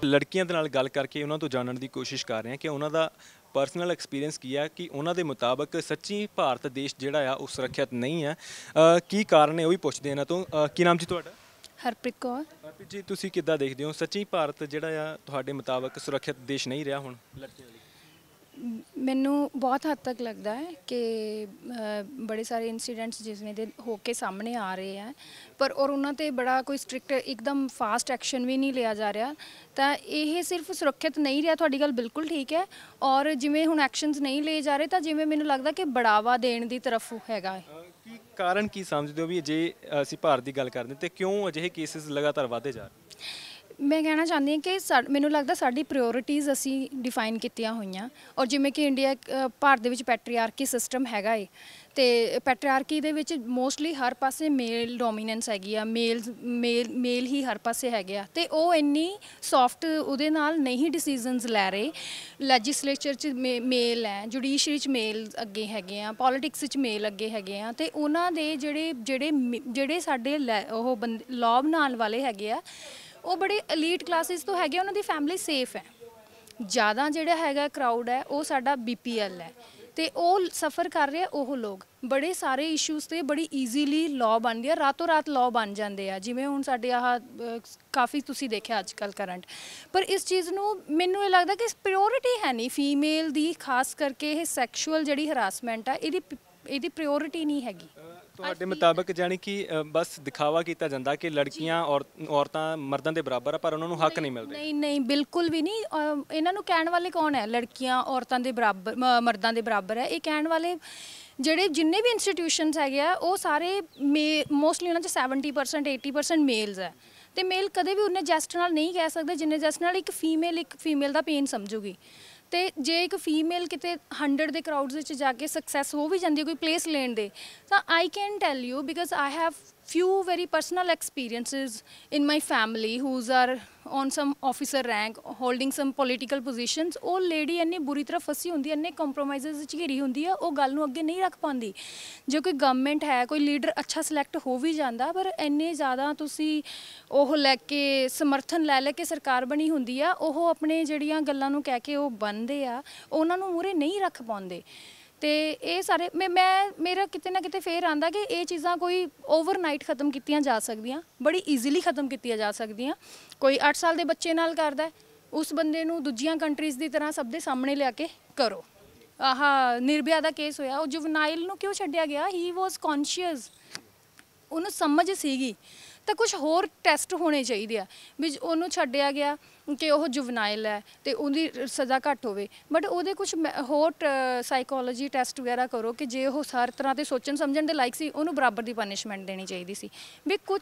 ਲੜਕੀਆਂ ਦੇ ਨਾਲ ਗੱਲ ਕਰਕੇ ਉਹਨਾਂ ਤੋਂ ਜਾਣਨ ਦੀ ਕੋਸ਼ਿਸ਼ ਕਰ ਰਹੇ ਹਾਂ ਕਿ ਉਹਨਾਂ ਦਾ ਪਰਸਨਲ ਐਕਸਪੀਰੀਅੰਸ ਕੀ ਹੈ ਕਿ ਉਹਨਾਂ ਦੇ ਮੁਤਾਬਕ ਸੱਚੀ ਭਾਰਤ ਦੇਸ਼ ਜਿਹੜਾ ਆ ਉਹ ਸੁਰੱਖਿਅਤ ਨਹੀਂ ਹੈ ਕੀ ਕਾਰਨ ਨੇ ਉਹ ਵੀ ਪੁੱਛਦੇ ਇਹਨਾਂ ਤੋਂ ਕੀ ਨਾਮ ਜੀ ਤੁਹਾਡਾ ਹਰਪ੍ਰੀਤ ਕੌਰ ਹਰਪ੍ਰੀਤ ਜੀ ਤੁਸੀਂ ਕਿੱਦਾਂ ਦੇਖਦੇ ਹੋ ਸੱਚੀ ਭਾਰਤ ਜਿਹੜਾ ਆ ਤੁਹਾਡੇ ਮੁਤਾਬਕ ਸੁਰੱਖਿਅਤ ਦੇਸ਼ ਨਹੀਂ ਰਿਹਾ ਹੁਣ ਲੜਕੀਆਂ ਲਈ ਮੈਨੂੰ ਬਹੁਤ ਹੱਦ ਤੱਕ ਲੱਗਦਾ ਹੈ ਕਿ ਬੜੇ ਸਾਰੇ ਇਨਸੀਡੈਂਟਸ ਜਿਸਨੇ ਦੇ ਹੋ ਕੇ ਸਾਹਮਣੇ ਆ ਰਹੇ ਆ ਪਰ ਔਰ ਉਹਨਾਂ ਤੇ ਬੜਾ ਕੋਈ ਸਟ੍ਰਿਕਟ ਇੱਕਦਮ ਫਾਸਟ ਐਕਸ਼ਨ ਵੀ ਨਹੀਂ ਲਿਆ ਜਾ ਰਿਹਾ ਤਾਂ ਇਹ ਸਿਰਫ ਸੁਰੱਖਿਅਤ ਨਹੀਂ ਰਿਹਾ ਤੁਹਾਡੀ ਗੱਲ ਬਿਲਕੁਲ ਠੀਕ ਹੈ ਔਰ ਜਿਵੇਂ ਹੁਣ ਐਕਸ਼ਨਸ ਨਹੀਂ ਲਏ ਜਾ ਰਹੇ ਤਾਂ ਜਿਵੇਂ ਮੈਨੂੰ ਲੱਗਦਾ ਕਿ ਬੜਾਵਾ ਦੇਣ ਦੀ ਤਰਫ ਹੈਗਾ ਕੀ ਕਾਰਨ ਕੀ ਸਮਝਦੇ ਹੋ ਵੀ ਜੇ ਅਸੀਂ ਭਾਰਤ ਦੀ ਗੱਲ ਕਰਦੇ ਤੇ ਕਿਉਂ ਅਜਿਹੇ ਕੇਸਿਸ ਲਗਾਤਾਰ ਵਧਦੇ ਜਾ ਰਹੇ ਮੈਂ ਕਹਿਣਾ ਚਾਹੁੰਦੀ ਹਾਂ ਕਿ ਮੈਨੂੰ ਲੱਗਦਾ ਸਾਡੀ ਪ੍ਰਾਇੋਰਟੀਜ਼ ਅਸੀਂ ਡਿਫਾਈਨ ਕੀਤੀਆਂ ਹੋਈਆਂ ਔਰ ਜਿਵੇਂ ਕਿ ਇੰਡੀਆ ਭਾਰਤ ਦੇ ਵਿੱਚ ਪੈਟਰੀਆਰਕੀ ਸਿਸਟਮ ਹੈਗਾ ਏ ਤੇ ਪੈਟਰੀਆਰਕੀ ਦੇ ਵਿੱਚ ਮੋਸਟਲੀ ਹਰ ਪਾਸੇ ਮੇਲ ਡੋਮੀਨੈਂਸ ਹੈਗੀ ਆ ਮੇਲ ਮੇਲ ਹੀ ਹਰ ਪਾਸੇ ਹੈਗੇ ਆ ਤੇ ਉਹ ਇੰਨੀ ਸੌਫਟ ਉਹਦੇ ਨਾਲ ਨਹੀਂ ਡਿਸੀਜਨਸ ਲੈ ਰਹੇ ਲੈਜਿਸਲੇਚਰ 'ਚ ਮੇਲ ਹੈ ਜੁਡੀਸ਼ਰੀ 'ਚ ਮੇਲ ਅੱਗੇ ਹੈਗੇ ਆ ਪੋਲਿਟਿਕਸ 'ਚ ਮੇਲ ਅੱਗੇ ਹੈਗੇ ਆ ਤੇ ਉਹਨਾਂ ਦੇ ਜਿਹੜੇ ਜਿਹੜੇ ਜਿਹੜੇ ਸਾਡੇ ਉਹ ਲਾਅ ਬਣਾਉਣ ਵਾਲੇ ਹੈਗੇ ਆ ਉਹ ਬੜੇ ਅਲੀਟ ਕਲਾਸਿਸ ਤੋਂ ਹੈਗੇ ਉਹਨਾਂ ਦੀ ਫੈਮਿਲੀ ਸੇਫ ਹੈ ਜ਼ਿਆਦਾ ਜਿਹੜਾ ਹੈਗਾ ਕਰਾਊਡ ਹੈ ਉਹ ਸਾਡਾ ਬੀਪੀਐਲ ਹੈ ਤੇ ਉਹ ਸਫਰ ਕਰ ਰਹੇ ਉਹ ਲੋਕ ਬੜੇ ਸਾਰੇ ਇਸ਼ੂਸ ਤੇ ਬੜੀ ਈਜ਼ੀਲੀ ਲਾਅ ਬਣਦੀ ਆ ਰਾਤੋਂ ਰਾਤ ਲਾਅ ਬਣ ਜਾਂਦੇ ਆ ਜਿਵੇਂ ਹੁਣ ਸਾਡੇ ਆਹ ਕਾਫੀ ਤੁਸੀਂ ਦੇਖਿਆ ਅੱਜ ਕੱਲ ਕਰੰਟ ਪਰ ਇਸ ਚੀਜ਼ ਨੂੰ ਮੈਨੂੰ ਇਹ ਲੱਗਦਾ ਕਿ ਪ੍ਰਾਇੋਰਟੀ ਹੈ ਨਹੀਂ ਫੀਮੇਲ ਦੀ ਖਾਸ ਕਰਕੇ ਇਹ ਸੈਕਸ਼ੂਅਲ ਜਿਹੜੀ ਹਰਾਸਮੈਂਟ ਆ ਇਹਦੀ ਇਹਦੀ ਪ੍ਰਾਇੋਰਟੀ ਨਹੀਂ ਹੈਗੀ ਤੁਹਾਡੇ ਮੁਤਾਬਕ ਜਾਨੀ ਕਿ ਬਸ ਦਿਖਾਵਾ ਕੀਤਾ ਜਾਂਦਾ ਕਿ ਲੜਕੀਆਂ ਔਰ ਔਰਤਾਂ ਮਰਦਾਂ ਦੇ ਬਰਾਬਰ ਆ ਪਰ ਉਹਨਾਂ ਨੂੰ ਹੱਕ ਨਹੀਂ ਮਿਲਦੇ ਨਹੀਂ ਨਹੀਂ ਬਿਲਕੁਲ ਵੀ ਨਹੀਂ ਇਹਨਾਂ ਨੂੰ ਕਹਿਣ ਵਾਲੇ ਕੌਣ ਹੈ ਲੜਕੀਆਂ ਔਰਤਾਂ ਦੇ ਬਰਾਬਰ ਮਰਦਾਂ ਦੇ ਬਰਾਬਰ ਹੈ ਇਹ ਕਹਿਣ ਵਾਲੇ ਜਿਹੜੇ ਜਿੰਨੇ ਵੀ ਇੰਸਟੀਟਿਊਸ਼ਨਸ ਹੈਗੇ ਆ ਉਹ ਸਾਰੇ ਮੋਸਟਲੀ ਉਹਨਾਂ ਚ 70% 80% ਮੇਲਸ ਹੈ ਤੇ ਮੇਲ ਕਦੇ ਵੀ ਉਹਨੇ ਜੈਸਟ ਨਾਲ ਨਹੀਂ ਕਹਿ ਸਕਦੇ ਜਿੰਨੇ ਜੈਸਟ ਨਾਲ ਇੱਕ ਫੀਮੇਲ ਇੱਕ ਫੀਮੇਲ ਦਾ ਪੇਨ ਸਮਝੂਗੀ ਤੇ ਜੇ ਇੱਕ ਫੀਮੇਲ ਕਿਤੇ 100 ਦੇ ਕਰਾਊਡਸ ਵਿੱਚ ਜਾ ਕੇ ਸਕਸੈਸ ਹੋ ਵੀ ਜਾਂਦੀ ਹੈ ਕੋਈ ਪਲੇਸ ਲੈਣ ਦੇ ਤਾਂ I can tell you because I have few very personal experiences in my family who's are on some officer rank holding some political positions ਉਹ ਲੇਡੀ ਇੰਨੀ ਬੁਰੀ ਤਰ੍ਹਾਂ ਫਸੀ ਹੁੰਦੀ ਐ ਇੰਨੇ ਕੰਪਰੋਮਾਈਜ਼ਸ ਵਿੱਚ ਘਿਰੀ ਹੁੰਦੀ ਆ ਉਹ ਗੱਲ ਨੂੰ ਅੱਗੇ ਨਹੀਂ ਰੱਖ ਪਾਉਂਦੀ ਜੇ ਕੋਈ ਗਵਰਨਮੈਂਟ ਹੈ ਕੋਈ ਲੀਡਰ ਅੱਛਾ ਸਿਲੈਕਟ ਹੋ ਵੀ ਜਾਂਦਾ ਪਰ ਇੰਨੇ ਜ਼ਿਆਦਾ ਤੁਸੀਂ ਉਹ ਲੈ ਕੇ ਸਮਰਥਨ ਲੈ ਲੈ ਕੇ ਸਰਕਾਰ ਬਣੀ ਹੁੰਦੀ ਆ ਉਹ ਆਪਣੇ ਜਿਹੜੀਆਂ ਗੱਲਾਂ ਨੂੰ ਕਹਿ ਕੇ ਉਹ ਬੰਦੇ ਆ ਉਹਨਾਂ ਨੂੰ ਮੂਰੇ ਨਹੀਂ ਰੱਖ ਪਾਉਂਦੇ ਤੇ ਇਹ ਸਾਰੇ ਮੈਂ ਮੈਂ ਮੇਰਾ ਕਿਤੇ ਨਾ ਕਿਤੇ ਫੇਰ ਆਂਦਾ ਕਿ ਇਹ ਚੀਜ਼ਾਂ ਕੋਈ ਓਵਰਨਾਈਟ ਖਤਮ ਕੀਤੀਆਂ ਜਾ ਸਕਦੀਆਂ ਬੜੀ ਈਜ਼ੀਲੀ ਖਤਮ ਕੀਤੀਆਂ ਜਾ ਸਕਦੀਆਂ ਕੋਈ 8 ਸਾਲ ਦੇ ਬੱਚੇ ਨਾਲ ਕਰਦਾ ਉਸ ਬੰਦੇ ਨੂੰ ਦੂਜੀਆਂ ਕੰਟਰੀਜ਼ ਦੀ ਤਰ੍ਹਾਂ ਸਭ ਦੇ ਸਾਹਮਣੇ ਲਿਆ ਕੇ ਕਰੋ ਆਹ ਨਿਰਭਿਆ ਦਾ ਕੇਸ ਹੋਇਆ ਉਹ ਜੁਵਨਾਈਲ ਨੂੰ ਕਿਉਂ ਛੱਡਿਆ ਗਿਆ ਹੀ ਵਾਸ ਕੌਨਸ਼ੀਅਸ ਉਹਨੂੰ ਸਮਝ ਸੀਗੀ ਤਾਂ ਕੁਝ ਹੋਰ ਟੈਸਟ ਹੋਣੇ ਚਾਹੀਦੇ ਆ ਵੀ ਉਹਨੂੰ ਛੱਡਿਆ ਗਿਆ ਕਿ ਉਹ ਜੁਵਨਾਈਲ ਹੈ ਤੇ ਉਹਦੀ ਸਜ਼ਾ ਘੱਟ ਹੋਵੇ ਬਟ ਉਹਦੇ ਕੁਝ ਹੋਰ ਸਾਈਕੋਲੋਜੀ ਟੈਸਟ ਵਗੈਰਾ ਕਰੋ ਕਿ ਜੇ ਉਹ ਹਰ ਤਰ੍ਹਾਂ ਦੇ ਸੋਚਣ ਸਮਝਣ ਦੇ ਲਾਇਕ ਸੀ ਉਹਨੂੰ ਬਰਾਬਰ ਦੀ ਪਨਿਸ਼ਮੈਂਟ ਦੇਣੀ ਚਾਹੀਦੀ ਸੀ ਵੀ ਕੁਝ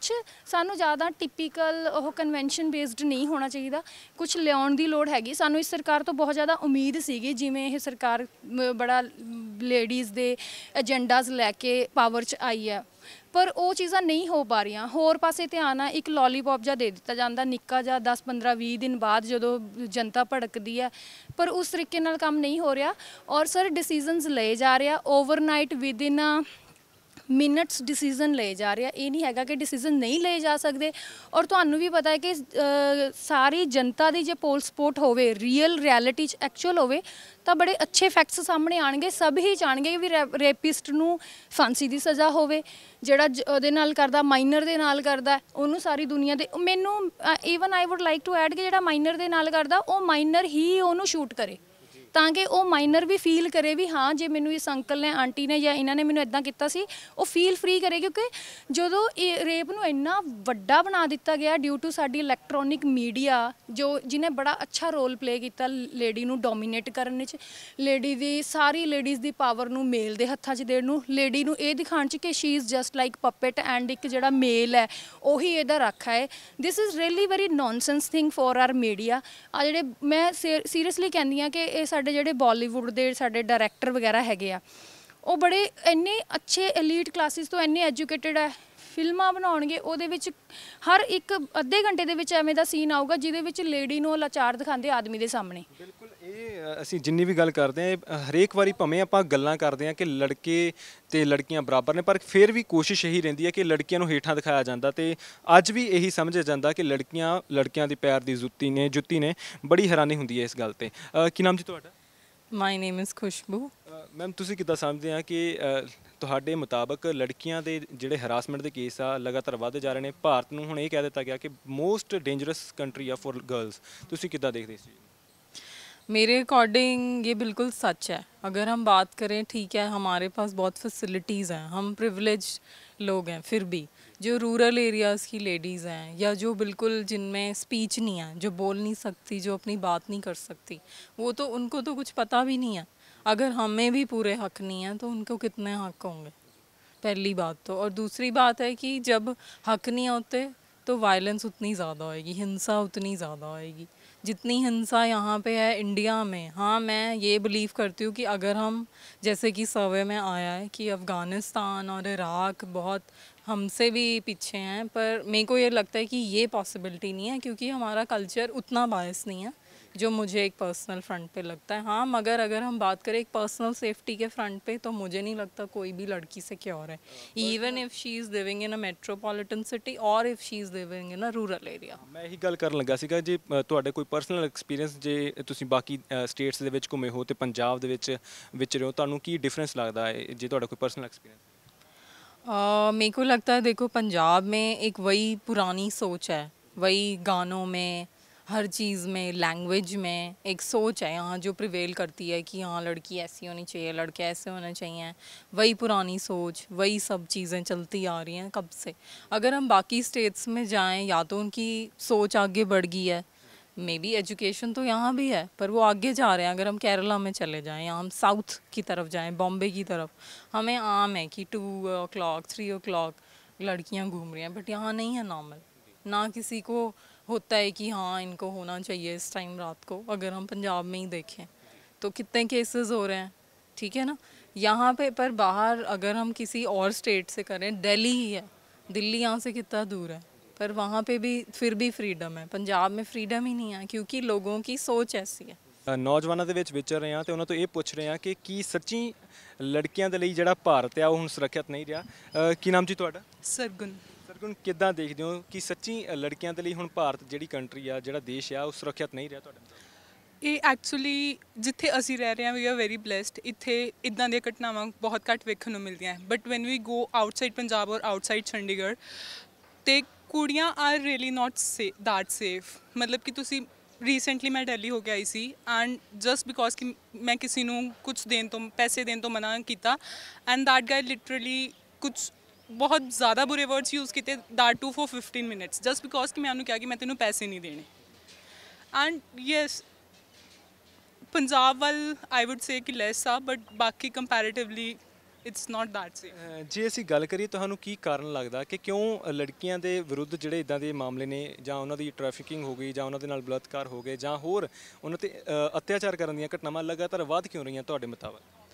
ਸਾਨੂੰ ਜ਼ਿਆਦਾ ਟਿਪੀਕਲ ਉਹ ਕਨਵੈਨਸ਼ਨ ਬੇਸਡ ਨਹੀਂ ਹੋਣਾ ਚਾਹੀਦਾ ਕੁਝ ਲਿਆਉਣ ਦੀ ਲੋੜ ਹੈਗੀ ਸਾਨੂੰ ਇਸ ਸਰਕਾਰ ਤੋਂ ਬਹੁਤ ਜ਼ਿਆਦਾ ਉਮੀਦ ਸੀਗੀ ਜਿਵੇਂ ਇਹ ਸਰਕਾਰ ਬੜਾ ਲੇਡੀਜ਼ ਦੇ ਏਜੰਡਾਸ ਲੈ ਕੇ ਪਾਵਰ 'ਚ ਆਈ ਹੈ ਪਰ ਉਹ ਚੀਜ਼ਾਂ ਨਹੀਂ ਹੋ ਪਾ ਰਹੀਆਂ ਹੋਰ ਪਾਸੇ ਧਿਆਨ ਆ ਇੱਕ ਲੋਲੀਪੌਪ ਜਾਂ ਦੇ ਦਿੱਤਾ ਜਾਂਦਾ ਨਿੱਕਾ ਜਾਂ 10 15 20 ਦਿਨ ਬਾਅਦ ਜਦੋਂ ਜਨਤਾ ਭੜਕਦੀ ਹੈ ਪਰ ਉਸ ਤਰੀਕੇ ਨਾਲ ਕੰਮ ਨਹੀਂ ਹੋ ਰਿਹਾ ਔਰ ਸਰ ਡਿਸੀਜਨਸ ਲਏ ਜਾ ਰਿਹਾ ਓਵਰਨਾਈਟ ਵਿਦਿਨ ਮਿੰਟਸ ਡਿਸੀਜਨ ਲਏ ਜਾ ਰਿਹਾ ਇਹ ਨਹੀਂ ਹੈਗਾ ਕਿ ਡਿਸੀਜਨ ਨਹੀਂ ਲਏ ਜਾ ਸਕਦੇ ਔਰ ਤੁਹਾਨੂੰ ਵੀ ਪਤਾ ਹੈ ਕਿ ਸਾਰੀ ਜਨਤਾ ਦੀ ਜੇ ਪੋਲ ਸਪੋਰਟ ਹੋਵੇ ਰੀਅਲ ਰਿਐਲਿਟੀ ਚ ਐਕਚੁਅਲ ਹੋਵੇ ਤਾਂ ਬੜੇ ਅੱਛੇ ਫੈਕਟਸ ਸਾਹਮਣੇ ਆਣਗੇ ਸਭ ਹੀ ਜਾਣਗੇ ਵੀ ਰੇਪਿਸਟ ਨੂੰ ਫਾਂਸੀ ਦੀ ਸਜ਼ਾ ਹੋਵੇ ਜਿਹੜਾ ਉਹਦੇ ਨਾਲ ਕਰਦਾ ਮਾਈਨਰ ਦੇ ਨਾਲ ਕਰਦਾ ਉਹਨੂੰ ਸਾਰੀ ਦੁਨੀਆ ਦੇ ਮੈਨੂੰ even I would like to add ਕਿ ਜਿਹੜਾ ਮਾਈਨਰ ਦੇ ਨਾਲ ਕਰਦਾ ਉਹ ਮਾਈਨਰ ਹੀ ਉਹਨੂੰ ਸ਼ੂਟ ਕਰੇ ਤਾਂ ਕਿ ਉਹ ਮਾਈਨਰ ਵੀ ਫੀਲ ਕਰੇ ਵੀ ਹਾਂ ਜੇ ਮੈਨੂੰ ਇਸ ਅੰਕਲ ਨੇ ਆਂਟੀ ਨੇ ਜਾਂ ਇਹਨਾਂ ਨੇ ਮੈਨੂੰ ਇਦਾਂ ਕੀਤਾ ਸੀ ਉਹ ਫੀਲ ਫ੍ਰੀ ਕਰੇ ਕਿਉਂਕਿ ਜਦੋਂ ਇਹ ਰੇਪ ਨੂੰ ਇੰਨਾ ਵੱਡਾ ਬਣਾ ਦਿੱਤਾ ਗਿਆ ਡਿਊ ਟੂ ਸਾਡੀ ਇਲੈਕਟ੍ਰੋਨਿਕ ਮੀਡੀਆ ਜੋ ਜਿਨੇ ਬੜਾ ਅੱਛਾ ਰੋਲ ਪਲੇ ਕੀਤਾ ਲੇਡੀ ਨੂੰ ਡੋਮੀਨੇਟ ਕਰਨ ਵਿੱਚ ਲੇਡੀ ਦੀ ਸਾਰੀ ਲੇਡੀਜ਼ ਦੀ ਪਾਵਰ ਨੂੰ ਮੇਲ ਦੇ ਹੱਥਾਂ 'ਚ ਦੇਣ ਨੂੰ ਲੇਡੀ ਨੂੰ ਇਹ ਦਿਖਾਉਣ 'ਚ ਕਿ she is just like puppet and ਇੱਕ ਜਿਹੜਾ ਮੇਲ ਹੈ ਉਹੀ ਇਹਦਾ ਰੱਖਾ ਹੈ this is really very nonsense thing for our media ਆ ਜਿਹੜੇ ਮੈਂ ਸੀਰੀਅਸਲੀ ਕਹਿੰਦੀ ਆ ਕਿ ਇਹ ਸਾਡੇ ਸਾਡੇ ਜਿਹੜੇ ਬਾਲੀਵੁੱਡ ਦੇ ਸਾਡੇ ਡਾਇਰੈਕਟਰ ਵਗੈਰਾ ਹੈਗੇ ਆ ਉਹ ਬੜੇ ਇੰਨੇ ਅੱਛੇ 엘ੀਟ ਕਲਾਸਿਸ ਤੋਂ ਇੰਨੇ ਐਜੂਕੇਟਿਡ ਹੈ ਫਿਲਮਾਂ ਬਣਾਉਣਗੇ ਉਹਦੇ ਵਿੱਚ ਹਰ ਇੱਕ ਅੱਧੇ ਘੰਟੇ ਦੇ ਵਿੱਚ ਐਵੇਂ ਦਾ ਸੀਨ ਆਊਗਾ ਜਿਹਦੇ ਵਿੱਚ ਲੇਡੀ ਨੂੰ ਲਾਚਾਰ ਦਿਖਾਉਂਦੇ ਆਦਮੀ ਦੇ ਸਾਹਮਣੇ ਬਿਲਕੁਲ ਇਹ ਅਸੀਂ ਜਿੰਨੀ ਵੀ ਗੱਲ ਕਰਦੇ ਆ ਹਰੇਕ ਵਾਰੀ ਭਵੇਂ ਆਪਾਂ ਗੱਲਾਂ ਕਰਦੇ ਆ ਕਿ ਲੜਕੇ ਤੇ ਲੜਕੀਆਂ ਬਰਾਬਰ ਨੇ ਪਰ ਫਿਰ ਵੀ ਕੋਸ਼ਿਸ਼ ਇਹੀ ਰਹਿੰਦੀ ਹੈ ਕਿ ਲੜਕੀਆਂ ਨੂੰ ਹੇਠਾਂ ਦਿਖਾਇਆ ਜਾਂਦਾ ਤੇ ਅੱਜ ਵੀ ਇਹੀ ਸਮਝਿਆ ਜਾਂਦਾ ਕਿ ਲੜਕੀਆਂ ਲੜਕਿਆਂ ਦੇ ਪੈਰ ਦੀ ਜੁੱਤੀ ਨੇ ਜੁੱਤੀ ਨੇ ਬੜੀ ਹੈਰਾਨੀ ਹੁੰਦੀ ਹੈ ਇਸ ਗੱਲ ਤੇ ਕੀ ਨਾਮ ਜੀ ਤੁਹਾਡਾ ਮਾਈ ਨੇਮ ਇਜ਼ ਖੁਸ਼ਬੂ ਮੈਮ ਤੁਸੀਂ ਕਿਦਾਂ ਸਮਝਦੇ ਆ ਕਿ ਤੁਹਾਡੇ ਮੁਤਾਬਕ ਲੜਕੀਆਂ ਦੇ ਜਿਹੜੇ ਹਰਾਸਮੈਂਟ ਦੇ ਕੇਸ ਆ ਲਗਾਤਾਰ ਵੱਧ ਜਾ ਰਹੇ ਨੇ ਭਾਰਤ ਨੂੰ ਹੁਣ ਇਹ ਕਹਿ ਦਿੱਤਾ ਗਿਆ ਕਿ ਮੋਸਟ ਡੇਂਜਰਸ ਕੰਟਰੀ ਆ ਫॉर ਗਰਲਸ ਤੁਸੀਂ ਕਿੱਦਾਂ ਦੇਖਦੇ ਸੀ ਮੇਰੇ ਅਕੋਰਡਿੰਗ ਇਹ ਬਿਲਕੁਲ ਸੱਚ ਹੈ ਅਗਰ ਹਮ ਬਾਤ ਕਰੇ ਠੀਕ ਹੈ ਹਮਾਰੇ ਪਾਸ ਬਹੁਤ ਫੈਸਿਲਿਟੀਆਂ फैसिलिटीज़ ਹਮ हम प्रिविलेज ਹੈ ਫਿਰ ਵੀ जो रूरल एरियाज़ की लेडीज़ हैं या जो बिल्कुल जिनमें स्पीच नहीं है जो बोल नहीं सकती जो अपनी बात नहीं कर सकती वो तो उनको तो कुछ पता भी नहीं है अगर हमें भी पूरे हक नहीं हैं तो उनको कितने हक होंगे पहली बात तो और दूसरी बात है कि जब हक नहीं होते तो वायलेंस उतनी ज़्यादा होएगी हिंसा उतनी ज़्यादा होएगी जितनी हिंसा यहाँ पे है इंडिया में हाँ मैं ये बिलीव करती हूँ कि अगर हम जैसे कि सर्वे में आया है कि अफ़गानिस्तान और इराक बहुत हमसे भी पीछे हैं पर मेरे को ये लगता है कि ये पॉसिबिलिटी नहीं है क्योंकि हमारा कल्चर उतना बायस नहीं है जो मुझे एक पर्सनल फ्रंट पे लगता है हाँ मगर अगर हम बात करें एक पर्सनल सेफ्टी के फ्रंट पे तो मुझे नहीं लगता कोई भी लड़की से क्योर है even if she is living in a metropolitan city और if she is living in a rural area मैं ਇਹੀ गल कर लगा सीगा जी ਤੁਹਾਡੇ ਕੋਈ ਪਰਸਨਲ ਐਕਸਪੀਰੀਅੰਸ ਜੇ ਤੁਸੀਂ ਬਾਕੀ ਸਟੇਟਸ ਦੇ ਵਿੱਚ ਘੁੰਮੇ ਹੋ ਤੇ ਪੰਜਾਬ ਦੇ ਵਿੱਚ ਵਿਚਰੇ ਹੋ ਤੁਹਾਨੂੰ ਕੀ ਡਿਫਰੈਂਸ ਲੱਗਦਾ ਹੈ ਜੇ ਤੁਹਾਡਾ ਕੋਈ ਪਰਸਨਲ ਐਕਸਪੀਰੀਅੰਸ मेरे को लगता है देखो पंजाब में एक वही पुरानी सोच है वही गानों में हर चीज़ में लैंग्वेज में एक सोच है यहाँ जो प्रिवेल करती है कि हाँ लड़की ऐसी होनी चाहिए लड़के ऐसे होने चाहिए वही पुरानी सोच वही सब चीज़ें चलती आ रही हैं कब से अगर हम बाकी स्टेट्स में जाएं या तो उनकी सोच आगे बढ़ गई है मे बी एजुकेशन तो यहाँ भी है पर वो आगे जा रहे हैं अगर हम केरला में चले जाएं या हम साउथ की तरफ जाएं बॉम्बे की तरफ हमें आम है कि two o'clock three o'clock लड़कियाँ घूम रही हैं बट यहाँ नहीं है नॉर्मल ना किसी को होता है कि हाँ इनको होना चाहिए इस टाइम रात को अगर हम पंजाब में ही देखें तो कितने केसेस हो रहे हैं ठीक है ना यहाँ पे पर बाहर अगर हम किसी और स्टेट से करें दिल्ली ही है दिल्ली यहाँ से कितना दूर है पर वहाँ पे भी फिर भी फ्रीडम है ਪੰਜਾਬ में ਫਰੀडਮ ਹੀ ਨਹੀਂ ਆ ਕਿਉਂਕਿ ਲੋਗੋਂ ਕੀ ਸੋਚ ਐਸੀ ਹੈ ਨੌਜਵਾਨਾਂ ਦੇ ਵਿੱਚ ਵਿਚਰ ਰਹੇ ਆ ਤੇ ਉਹਨਾਂ ਤੋਂ ਇਹ ਪੁੱਛ ਰਹੇ ਆ ਕਿ ਕੀ ਸੱਚੀ ਲੜਕੀਆਂ ਦੇ ਲਈ ਜਿਹੜਾ ਭਾਰਤ ਆ ਉਹ ਹੁਣ ਸੁਰੱਖਿਅਤ ਨਹੀਂ ਰਿਹਾ ਕੀ ਨਾਮ ਜੀ ਤੁਹਾਡਾ ਸਰਗੁਣ ਸਰਗੁਣ ਕਿੱਦਾਂ ਦੇਖਦੇ ਹੋ ਕਿ ਸੱਚੀ ਲੜਕੀਆਂ ਦੇ ਲਈ ਹੁਣ ਭਾਰਤ ਜਿਹੜੀ ਕੰਟਰੀ ਆ ਜਿਹੜਾ ਦੇਸ਼ ਆ ਉਹ ਸੁਰੱਖਿਅਤ ਨਹੀਂ ਰਿਹਾ ਤੁਹਾਡੇ ਇਹ ਐਕਚੁਅਲੀ ਜਿੱਥੇ ਅਸੀਂ ਰਹਿ ਰਹੇ ਆ ਵੀ ਆ ਵੈਰੀ ਬlesed ਇੱਥੇ ਇਦਾਂ ਦੀਆਂ ਘਟਨਾਵਾਂ ਬਹੁਤ ਘੱਟ ਵੇਖਣ ਨੂੰ ਮਿਲਦੀਆਂ but when we go outside Punjab ਔਰ ਆਊਟਸਾਈਡ ਚੰਡੀਗੜ੍ਹ ਤੇ ਕੁੜੀਆਂ ਆਰ ਰੀਲੀ ਨਾਟ ਸੇ ਦੈਟ ਸੇਫ ਮਤਲਬ ਕਿ ਤੁਸੀਂ ਰੀਸੈਂਟਲੀ ਮੈਂ ਦਿੱਲੀ ਹੋ ਕੇ ਆਈ ਸੀ ਐਂਡ ਜਸਟ ਬਿਕੋਜ਼ ਕਿ ਮੈਂ ਕਿਸੇ ਨੂੰ ਕੁਝ ਦੇਣ ਤੋਂ ਪੈਸੇ ਦੇਣ ਤੋਂ ਮਨਾ ਕੀਤਾ ਐਂਡ ਦੈਟ ਗਾਇ ਲਿਟਰਲੀ ਕੁਝ ਬਹੁਤ ਜ਼ਿਆਦਾ ਬੁਰੇ ਵਰਡਸ ਯੂਜ਼ ਕੀਤੇ that too for 15 minutes just because ਕਿ ਮੈਂ ਉਹਨੂੰ ਕਿਹਾ ਕਿ ਮੈਂ ਤੈਨੂੰ ਪੈਸੇ ਨਹੀਂ ਦੇਣੇ ਐਂਡ ਯੈਸ ਪੰਜਾਬ ਵੱਲ ਆਈ ਊਡ ਸੇ ਕਿ ਲੈਸ ਆ ਬਟ ਬਾਕੀ ਕੰਪੈਰੀਟਿਵਲੀ ਇਟਸ ਨਾਟ ਦੈਟ ਸੇ ਜੇ ਅਸੀਂ ਗੱਲ ਕਰੀਏ ਤੁਹਾਨੂੰ ਕੀ ਕਾਰਨ ਲੱਗਦਾ ਕਿ ਕਿਉਂ ਲੜਕੀਆਂ ਦੇ ਵਿਰੁੱਧ ਜਿਹੜੇ ਇਦਾਂ ਦੇ ਮਾਮਲੇ ਨੇ ਜਾਂ ਉਹਨਾਂ ਦੀ ਟ੍ਰੈਫਿਕਿੰਗ ਹੋ ਗਈ ਜਾਂ ਉਹਨਾਂ ਦੇ ਨਾਲ ਬਲਤਕਾਰ ਹੋ ਗਏ ਜਾਂ ਹੋਰ ਉਹਨਾਂ ਤੇ ਅਤਿਆਚਾਰ ਕਰਨ ਦੀਆਂ ਘਟਨਾਵਾਂ ਲਗਾਤਾਰ ਵਧ ਕਿਉਂ ਰਹੀਆਂ ਤੁਹਾਡੇ ਮੁਤਾਬਕ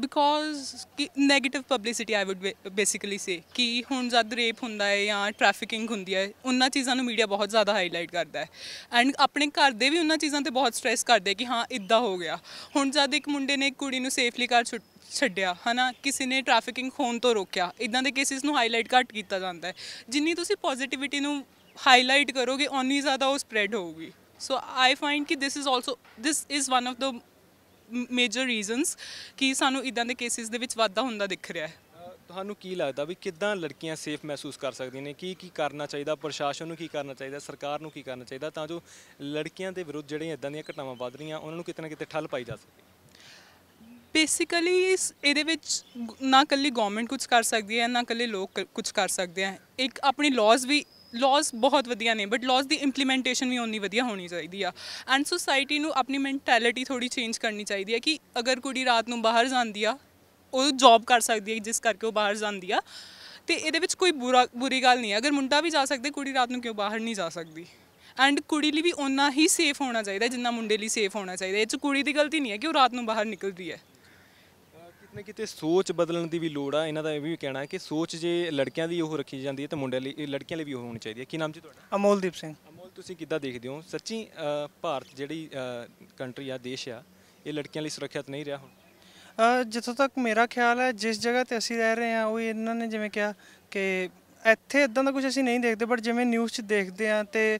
because negative publicity I would basically say ਕਿ ਹੁਣ ਜਦ ਰੇਪ ਹੁੰਦਾ ਹੈ ਜਾਂ ਟ੍ਰੈਫਿਕਿੰਗ ਹੁੰਦੀ ਹੈ ਉਹਨਾਂ ਚੀਜ਼ਾਂ ਨੂੰ ਮੀਡੀਆ ਬਹੁਤ ਜ਼ਿਆਦਾ ਹਾਈਲਾਈਟ ਕਰਦਾ ਹੈ ਐਂਡ ਆਪਣੇ ਘਰ ਦੇ ਵੀ ਉਹਨਾਂ ਚੀਜ਼ਾਂ ਤੇ ਬਹੁਤ ਸਟ੍ਰੈਸ ਕਰਦੇ ਕਿ ਹਾਂ ਇਦਾਂ ਹੋ ਗਿਆ ਹੁਣ ਜਦ ਇੱਕ ਮੁੰਡੇ ਨੇ ਇੱਕ ਕੁੜੀ ਨੂੰ ਸੇਫਲੀ ਘਰ ਛੱਡਿਆ ਹਨਾ ਕਿਸੇ ਨੇ ਟ੍ਰੈਫਿਕਿੰਗ ਹੋਣ ਤੋਂ ਰੋਕਿਆ ਇਦਾਂ ਦੇ ਕੇਸਿਸ ਨੂੰ ਹਾਈਲਾਈਟ ਘੱਟ ਕੀਤਾ ਜਾਂਦਾ ਹੈ ਜਿੰਨੀ ਤੁਸੀਂ ਪੋਜ਼ਿਟਿਵਿਟੀ ਨੂੰ ਹਾਈਲਾਈਟ ਕਰੋਗੇ ਓਨੀ ਜ਼ਿਆਦਾ ਉਹ ਸਪਰੈਡ ਹੋਊਗੀ ਸੋ ਆਈ ਫਾਈਂਡ ਕਿ this is also this is one of the major reasons ਕਿ ਸਾਨੂੰ ਇਦਾਂ ਦੇ ਕੇਸਿਸ ਦੇ ਵਿੱਚ ਵਾਧਾ ਹੁੰਦਾ ਦਿਖ ਰਿਹਾ ਹੈ ਤੁਹਾਨੂੰ ਕੀ ਲੱਗਦਾ ਵੀ ਕਿੱਦਾਂ ਲੜਕੀਆਂ ਸੇਫ ਮਹਿਸੂਸ ਕਰ ਸਕਦੀਆਂ ਨੇ ਕੀ ਕੀ ਕਰਨਾ ਚਾਹੀਦਾ ਪ੍ਰਸ਼ਾਸਨ ਨੂੰ ਕੀ ਕਰਨਾ ਚਾਹੀਦਾ ਸਰਕਾਰ ਨੂੰ ਕੀ ਕਰਨਾ ਚਾਹੀਦਾ ਤਾਂ ਜੋ ਲੜਕੀਆਂ ਦੇ ਵਿਰੁੱਧ ਜਿਹੜੀਆਂ ਇਦਾਂ ਦੀਆਂ ਘਟਨਾਵਾਂ ਵੱਧ ਰਹੀਆਂ ਉਹਨਾਂ ਨੂੰ ਕਿਤੇ ਨਾ ਕਿਤੇ ਠੱਲ ਪਾਈ ਜਾ ਸਕਦੀ ਬੇਸਿਕਲੀ ਇਹਦੇ ਵਿੱਚ ਨਾ ਕੱਲੀ ਗਵਰਨਮੈਂਟ ਕੁਝ ਕਰ ਸਕਦੀ ਹੈ ਨਾ ਕੱਲੇ ਲੋਕ ਕੁਝ ਕਰ ਸਕਦੇ ਆ ਇੱਕ ਆਪਣੀ ਲਾਜ਼ ਵੀ ਲਾਜ਼ ਬਹੁਤ ਵਧੀਆ ਨੇ ਬਟ ਲਾਜ਼ ਦੀ ਇੰਪਲੀਮੈਂਟੇਸ਼ਨ ਵੀ ਓਨੀ ਵਧੀਆ ਹੋਣੀ ਚਾਹੀਦੀ ਆ ਐਂਡ ਸੋਸਾਇਟੀ ਨੂੰ ਆਪਣੀ ਮੈਂਟੈਲਿਟੀ ਥੋੜੀ ਚੇਂਜ ਕਰਨੀ ਚਾਹੀਦੀ ਆ ਕਿ ਅਗਰ ਕੁੜੀ ਰਾਤ ਨੂੰ ਬਾਹਰ ਜਾਂਦੀ ਆ ਉਹ ਜੌਬ ਕਰ ਸਕਦੀ ਹੈ ਜਿਸ ਕਰਕੇ ਉਹ ਬਾਹਰ ਜਾਂਦੀ ਆ ਤੇ ਇਹਦੇ ਵਿੱਚ ਕੋਈ ਬੁਰਾ ਬੁਰੀ ਗੱਲ ਨਹੀਂ ਆ ਅਗਰ ਮੁੰਡਾ ਵੀ ਜਾ ਸਕਦਾ ਕੁੜੀ ਰਾਤ ਨੂੰ ਕਿਉਂ ਬਾਹਰ ਨਹੀਂ ਜਾ ਸਕਦੀ ਐਂਡ ਕੁੜੀ ਲਈ ਵੀ ਓਨਾ ਹੀ ਸੇਫ ਹੋਣਾ ਚਾਹੀਦਾ ਜਿੰਨਾ ਮੁੰਡੇ ਲਈ ਸੇਫ ਹੋਣਾ ਚਾਹੀਦਾ ਇਹ ਚ ਕੁੜੀ ਦੀ ਗਲਤੀ ਨਹੀਂ ਹੈ ਕਿ ਉਹ ਰਾਤ ਨੂੰ ਬਾਹਰ ਨਿਕਲਦੀ ਹੈ ਕਿਤੇ ਕਿਤੇ ਸੋਚ ਬਦਲਣ ਦੀ ਵੀ ਲੋੜ ਆ ਇਹਨਾਂ ਦਾ ਇਹ ਵੀ ਕਹਿਣਾ ਹੈ ਕਿ ਸੋਚ ਜੇ ਲੜਕਿਆਂ ਦੀ ਉਹ ਰੱਖੀ ਜਾਂਦੀ ਹੈ ਤਾਂ ਮੁੰਡਿਆਂ ਲਈ ਲੜਕੀਆਂ ਲਈ ਵੀ ਉਹ ਹੋਣੀ ਚਾਹੀਦੀ ਹੈ ਕੀ ਨਾਮ ਜੀ ਤੁਹਾਡਾ ਅਮੋਲਦੀਪ ਸਿੰਘ ਅਮੋਲ ਤੁਸੀਂ ਕਿੱਦਾਂ ਦੇਖਦੇ ਹੋ ਸੱਚੀ ਭਾਰਤ ਜਿਹੜੀ ਕੰਟਰੀ ਆ ਦੇਸ਼ ਆ ਇਹ ਲੜਕੀਆਂ ਲਈ ਸੁਰੱਖਿਅਤ ਨਹੀਂ ਰਿਹਾ ਹੁਣ ਜਿੱਥੋਂ ਤੱਕ ਮੇਰਾ ਖਿਆਲ ਹੈ ਜਿਸ ਜਗ੍ਹਾ ਤੇ ਅਸੀਂ ਰਹਿ ਰਹੇ ਹਾਂ ਉਹ ਇਹਨਾਂ ਨੇ ਜਿਵੇਂ ਕਿਹਾ ਕਿ ਇੱਥੇ ਇਦਾਂ ਦਾ ਕੁਝ ਅਸੀਂ ਨਹੀਂ ਦੇਖਦੇ ਬਟ ਜਿਵੇਂ ਨਿਊਜ਼ 'ਚ ਦੇਖਦੇ ਆ ਤੇ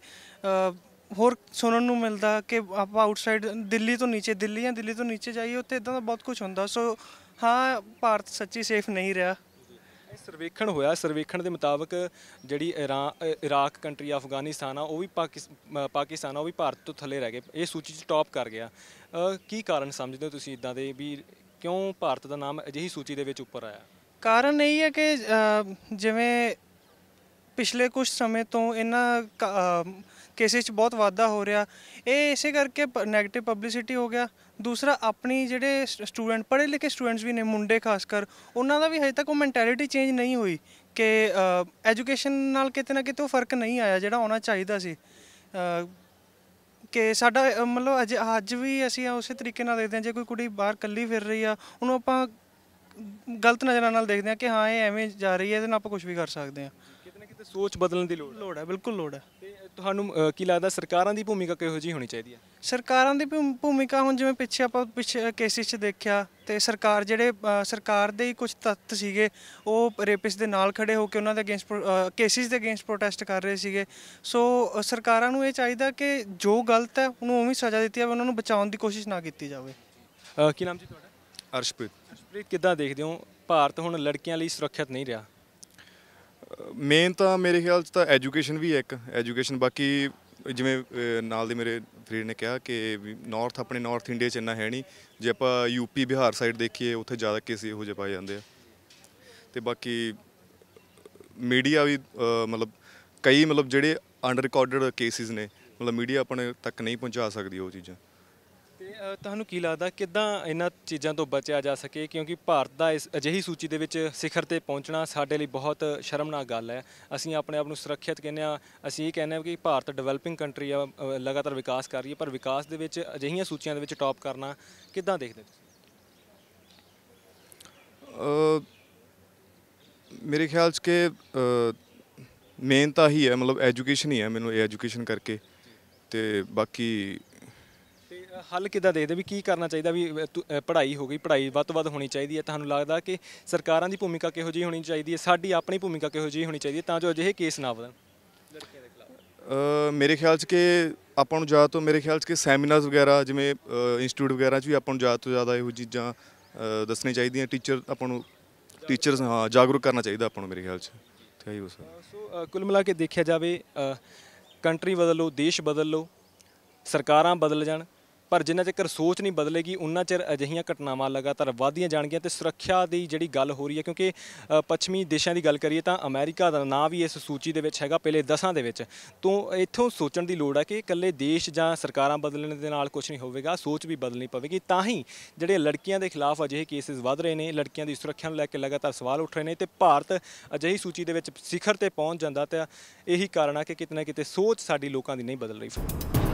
ਹੋਰ ਸੁਣਨ ਨੂੰ ਮਿਲਦਾ ਕਿ ਆਪਾਂ ਆਊਟਸਾਈਡ ਦਿੱਲੀ ਤੋਂ ਨੀਚੇ ਦਿੱਲੀ ਜਾਂ ਦਿੱਲੀ ਤੋਂ ਨੀਚੇ ਜਾਈਏ ਉੱਥੇ ਇਦਾਂ ਦਾ ਬਹੁਤ ਕੁਝ ਹੁੰਦਾ ਸੋ ਹਾਂ ਭਾਰਤ ਸੱਚੀ ਸੇਫ ਨਹੀਂ ਰਿਹਾ ਸਰਵੇਖਣ ਹੋਇਆ ਸਰਵੇਖਣ ਦੇ ਮੁਤਾਬਕ ਜਿਹੜੀ ਇਰਾਕ ਕੰਟਰੀ ਅਫਗਾਨਿਸਤਾਨ ਆ ਉਹ ਵੀ ਪਾਕਿਸਤਾਨ ਆ ਉਹ ਵੀ ਭਾਰਤ ਤੋਂ ਥੱਲੇ ਰਹਿ ਗਏ ਇਹ ਸੂਚੀ 'ਚ ਟੌਪ ਕਰ ਗਿਆ ਕੀ ਕਾਰਨ ਸਮਝਦੇ ਹੋ ਤੁਸੀਂ ਇਦਾਂ ਦੇ ਵੀ ਕਿਉਂ ਭਾਰਤ ਦਾ ਨਾਮ ਅਜਿਹੀ ਸੂਚੀ ਦੇ ਵਿੱਚ ਉੱਪਰ ਆਇਆ ਕਾਰਨ ਇਹ ਹੈ ਕਿ ਜਿਵੇਂ ਪਿਛਲੇ ਕੁਝ ਸਮੇਂ ਤੋਂ ਇਹਨਾਂ ਕੇਸਿਸ 'ਚ ਬਹੁਤ ਵਾਧਾ ਹੋ ਰਿਹਾ ਇਹ ਇਸੇ ਕਰਕੇ 네ਗੇਟਿਵ ਪਬਲਿਸਿਟੀ ਹੋ ਗਿਆ ਦੂਸਰਾ ਆਪਣੀ ਜਿਹੜੇ ਸਟੂਡੈਂਟ ਪੜ੍ਹੇ ਲਿਖੇ ਸਟੂਡੈਂਟਸ ਵੀ ਨੇ ਮੁੰਡੇ ਖਾਸ ਕਰ ਉਹਨਾਂ ਦਾ ਵੀ ਹਜੇ ਤੱਕ ਉਹ ਮੈਂਟੈਲਿਟੀ ਚੇਂਜ ਨਹੀਂ ਹੋਈ ਕਿ ਐਜੂਕੇਸ਼ਨ ਨਾਲ ਕਿਤੇ ਨਾ ਕਿਤੇ ਉਹ ਫਰਕ ਨਹੀਂ ਆਇਆ ਜਿਹੜਾ ਆਉਣਾ ਚਾਹੀਦਾ ਸੀ ਕਿ ਸਾਡਾ ਮਤਲਬ ਅੱਜ ਅੱਜ ਵੀ ਅਸੀਂ ਉਸੇ ਤਰੀਕੇ ਨਾਲ ਦੇਖਦੇ ਹਾਂ ਜੇ ਕੋਈ ਕੁੜੀ ਬਾਹਰ ਕੱਲੀ ਫਿਰ ਰਹੀ ਆ ਉਹਨੂੰ ਆਪਾਂ ਗਲਤ ਨਜ਼ਰਾਂ ਨਾਲ ਦੇਖਦੇ ਹਾਂ ਕਿ ਹਾਂ ਇਹ ਐਵੇਂ ਜਾ ਰਹੀ ਹੈ ਇਹਦੇ ਨਾਲ ਆਪਾਂ ਕੁਝ ਵੀ ਕਰ ਸਕਦੇ ਹਾਂ ਸੋਚ ਬਦਲਣ ਦੀ ਲੋੜ ਹੈ ਲੋੜ ਹੈ ਬਿਲਕੁਲ ਲੋੜ ਹੈ ਤੇ ਤੁਹਾਨੂੰ ਕੀ ਲੱਗਦਾ ਸਰਕਾਰਾਂ ਦੀ ਭੂਮਿਕਾ ਕਿਹੋ ਜਿਹੀ ਹੋਣੀ ਚਾਹੀਦੀ ਹੈ ਸਰਕਾਰਾਂ ਦੀ ਭੂਮਿਕਾ ਹੁਣ ਜਿਵੇਂ ਪਿੱਛੇ ਆਪਾਂ ਪਿੱਛੇ ਕੇਸਿਸ 'ਚ ਦੇਖਿਆ ਤੇ ਸਰਕਾਰ ਜਿਹੜੇ ਸਰਕਾਰ ਦੇ ਹੀ ਕੁਝ ਤੱਤ ਸੀਗੇ ਉਹ ਰੇਪਿਸ ਦੇ ਨਾਲ ਖੜੇ ਹੋ ਕੇ ਉਹਨਾਂ ਦੇ ਅਗੇਂਸਟ ਕੇਸਿਸ ਦੇ ਅਗੇਂਸਟ ਪ੍ਰੋਟੈਸਟ ਕਰ ਰਹੇ ਸੀਗੇ ਸੋ ਸਰਕਾਰਾਂ ਨੂੰ ਇਹ ਚਾਹੀਦਾ ਕਿ ਜੋ ਗਲਤ ਹੈ ਉਹਨੂੰ ਉਵੇਂ ਸਜ਼ਾ ਦਿੱਤੀ ਜਾਵੇ ਉਹਨਾਂ ਨੂੰ ਬਚਾਉਣ ਦੀ ਕੋਸ਼ਿਸ਼ ਨਾ ਕੀਤੀ ਜਾਵੇ ਕੀ ਨਾਮ ਜੀ ਤੁਹਾਡਾ ਅਰਸ਼ਪ੍ਰੀਤ ਅਰਸ਼ਪ੍ਰੀਤ ਕਿੱਦਾਂ ਦੇਖਦੇ ਹੋ ਭਾਰਤ ਹੁਣ ਲੜਕੀਆਂ ਲਈ ਸੁਰੱਖਿਅਤ ਨਹੀਂ ਰਿਹਾ ਮੇਨ ਤਾਂ ਮੇਰੇ ਖਿਆਲ 'ਚ ਤਾਂ ਐਜੂਕੇਸ਼ਨ ਵੀ ਹੈ ਇੱਕ ਐਜੂਕੇਸ਼ਨ ਬਾਕੀ ਜਿਵੇਂ ਨਾਲ ਦੇ ਮੇਰੇ ਫਰੀਡ ਨੇ ਕਿਹਾ ਕਿ ਨਾਰਥ ਆਪਣੇ ਨਾਰਥ ਇੰਡੀਆ 'ਚ ਇੰਨਾ ਹੈ ਨਹੀਂ ਜੇ ਆਪਾਂ ਯੂਪੀ ਬਿਹਾਰ ਸਾਈਡ ਦੇਖੀਏ ਉੱਥੇ ਜ਼ਿਆਦਾ ਕੇਸ ਇਹੋ ਜਿਹੇ ਪਾਏ ਜਾਂਦੇ ਆ ਤੇ ਬਾਕੀ ਮੀਡੀਆ ਵੀ ਮਤਲਬ ਕਈ ਮਤਲਬ ਜਿਹੜੇ ਅਨਰਿਕਾਰਡਡ ਕੇਸਿਸ ਨੇ ਮਤਲਬ ਮੀਡੀਆ ਆਪਣੇ ਤੱਕ ਨਹੀਂ ਪਹੁੰਚਾ ਸਕਦੀ ਉਹ ਚੀਜ਼ਾਂ ਤੁਹਾਨੂੰ ਕੀ ਲੱਗਦਾ ਕਿਦਾਂ ਇਹਨਾਂ ਚੀਜ਼ਾਂ ਤੋਂ ਬਚਿਆ ਜਾ ਸਕੇ ਕਿਉਂਕਿ ਭਾਰਤ ਦਾ ਇਸ ਅਜਿਹੀ ਸੂਚੀ ਦੇ ਵਿੱਚ ਸਿਖਰ ਤੇ ਪਹੁੰਚਣਾ ਸਾਡੇ ਲਈ ਬਹੁਤ ਸ਼ਰਮਨਾਕ ਗੱਲ ਹੈ ਅਸੀਂ ਆਪਣੇ ਆਪ ਨੂੰ ਸੁਰੱਖਿਅਤ ਕਹਿੰਦੇ ਆ ਅਸੀਂ ਇਹ ਕਹਿੰਦੇ ਆ ਕਿ ਭਾਰਤ ਡਿਵੈਲਪਿੰਗ ਕੰਟਰੀ ਆ ਲਗਾਤਾਰ ਵਿਕਾਸ ਕਰ ਰਹੀ ਹੈ ਪਰ ਵਿਕਾਸ ਦੇ ਵਿੱਚ ਅਜਿਹੀਆਂ ਸੂਚੀਆਂ ਦੇ ਵਿੱਚ ਟੌਪ ਕਰਨਾ ਕਿਦਾਂ ਦੇਖਦੇ ਤੁਸੀਂ ਮੇਰੇ ਖਿਆਲ 'ਚ ਕਿ ਮੇਨ ਤਾਂ ਹੀ ਹੈ ਮਤਲਬ ਐਜੂਕੇਸ਼ਨ ਹੀ ਹੈ ਮੈਨੂੰ ਇਹ ਐਜੂਕੇਸ਼ਨ ਕਰਕੇ ਤੇ ਬਾਕੀ ਹੱਲ ਕਿਦਾਂ ਦੇਖਦੇ ਵੀ ਕੀ ਕਰਨਾ ਚਾਹੀਦਾ ਵੀ ਪੜ੍ਹਾਈ ਹੋ ਗਈ ਪੜ੍ਹਾਈ ਵੱਧ ਤੋਂ ਵੱਧ ਹੋਣੀ ਚਾਹੀਦੀ ਹੈ ਤੁਹਾਨੂੰ ਲੱਗਦਾ ਕਿ ਸਰਕਾਰਾਂ ਦੀ ਭੂਮਿਕਾ ਕਿਹੋ ਜਿਹੀ ਹੋਣੀ ਚਾਹੀਦੀ ਹੈ ਸਾਡੀ ਆਪਣੀ ਭੂਮਿਕਾ ਕਿਹੋ ਜਿਹੀ ਹੋਣੀ ਚਾਹੀਦੀ ਹੈ ਤਾਂ ਜੋ ਅਜਿਹੇ ਕੇਸ ਨਾ ਵਧਣ ਮੇਰੇ ਖਿਆਲ 'ਚ ਕਿ ਆਪਾਂ ਨੂੰ ਜ਼ਿਆਦਾ ਤੋਂ ਮੇਰੇ ਖਿਆਲ 'ਚ ਕਿ ਸੈਮੀਨਾਰਸ ਵਗੈਰਾ ਜਿਵੇਂ ਇੰਸਟੀਚਿਊਟ ਵਗੈਰਾ 'ਚ ਵੀ ਆਪਾਂ ਨੂੰ ਜ਼ਿਆਦਾ ਤੋਂ ਜ਼ਿਆਦਾ ਇਹੋ ਚੀਜ਼ਾਂ ਦੱਸਣੀ ਚਾਹੀਦੀਆਂ ਟੀਚਰ ਆਪਾਂ ਨੂੰ ਟੀਚਰਸ ਹਾਂ ਜਾਗਰੂਕ ਕਰਨਾ ਚਾਹੀਦਾ ਆਪਾਂ ਨੂੰ ਮੇਰੇ ਖਿਆਲ 'ਚ ਸਰ ਸੋ ਕੁੱਲ ਮਿਲਾ ਕੇ ਦੇਖਿਆ ਜਾਵੇ ਕੰਟਰੀ ਬਦਲ ਲਓ ਦੇਸ਼ ਬਦਲ ਲਓ ਸਰਕਾਰਾਂ ਬਦਲ ਜਾਣ ਪਰ ਜਿੰਨਾ ਚਿਰ ਸੋਚ ਨਹੀਂ ਬਦਲੇਗੀ ਉਨਾ ਚਿਰ ਅਜਿਹੀਆਂ ਘਟਨਾਵਾਂ ਲਗਾਤਾਰ ਵਧਦੀਆਂ ਜਾਣਗੀਆਂ ਤੇ ਸੁਰੱਖਿਆ ਦੀ ਜਿਹੜੀ ਗੱਲ ਹੋ ਰਹੀ ਹੈ ਕਿਉਂਕਿ ਪੱਛਮੀ ਦੇਸ਼ਾਂ ਦੀ ਗੱਲ ਕਰੀਏ ਤਾਂ ਅਮਰੀਕਾ ਦਾ ਨਾਂ ਵੀ ਇਸ ਸੂਚੀ ਦੇ ਵਿੱਚ ਹੈਗਾ ਪਹਿਲੇ 10ਾਂ ਦੇ ਵਿੱਚ ਤੋਂ ਇੱਥੋਂ ਸੋਚਣ ਦੀ ਲੋੜ ਹੈ ਕਿ ਇਕੱਲੇ ਦੇਸ਼ ਜਾਂ ਸਰਕਾਰਾਂ ਬਦਲਣ ਦੇ ਨਾਲ ਕੁਝ ਨਹੀਂ ਹੋਵੇਗਾ ਸੋਚ ਵੀ ਬਦਲਣੀ ਪਵੇਗੀ ਤਾਂ ਹੀ ਜਿਹੜੇ ਲੜਕੀਆਂ ਦੇ ਖਿਲਾਫ ਅਜਿਹੇ ਕੇਸਿਸ ਵਧ ਰਹੇ ਨੇ ਲੜਕੀਆਂ ਦੀ ਸੁਰੱਖਿਆ ਨੂੰ ਲੈ ਕੇ ਲਗਾਤਾਰ ਸਵਾਲ ਉੱਠ ਰਹੇ ਨੇ ਤੇ ਭਾਰਤ ਅਜਿਹੀ ਸੂਚੀ ਦੇ ਵਿੱਚ ਸਿਖਰ ਤੇ ਪਹੁੰਚ ਜਾਂਦਾ ਤਾਂ ਇਹੀ ਕਾਰਨ ਹੈ ਕਿ ਕਿਤਨਾ ਕਿਤੇ ਸੋਚ ਸਾਡੀ ਲੋਕਾਂ ਦੀ ਨਹੀਂ ਬਦਲ ਰਹੀ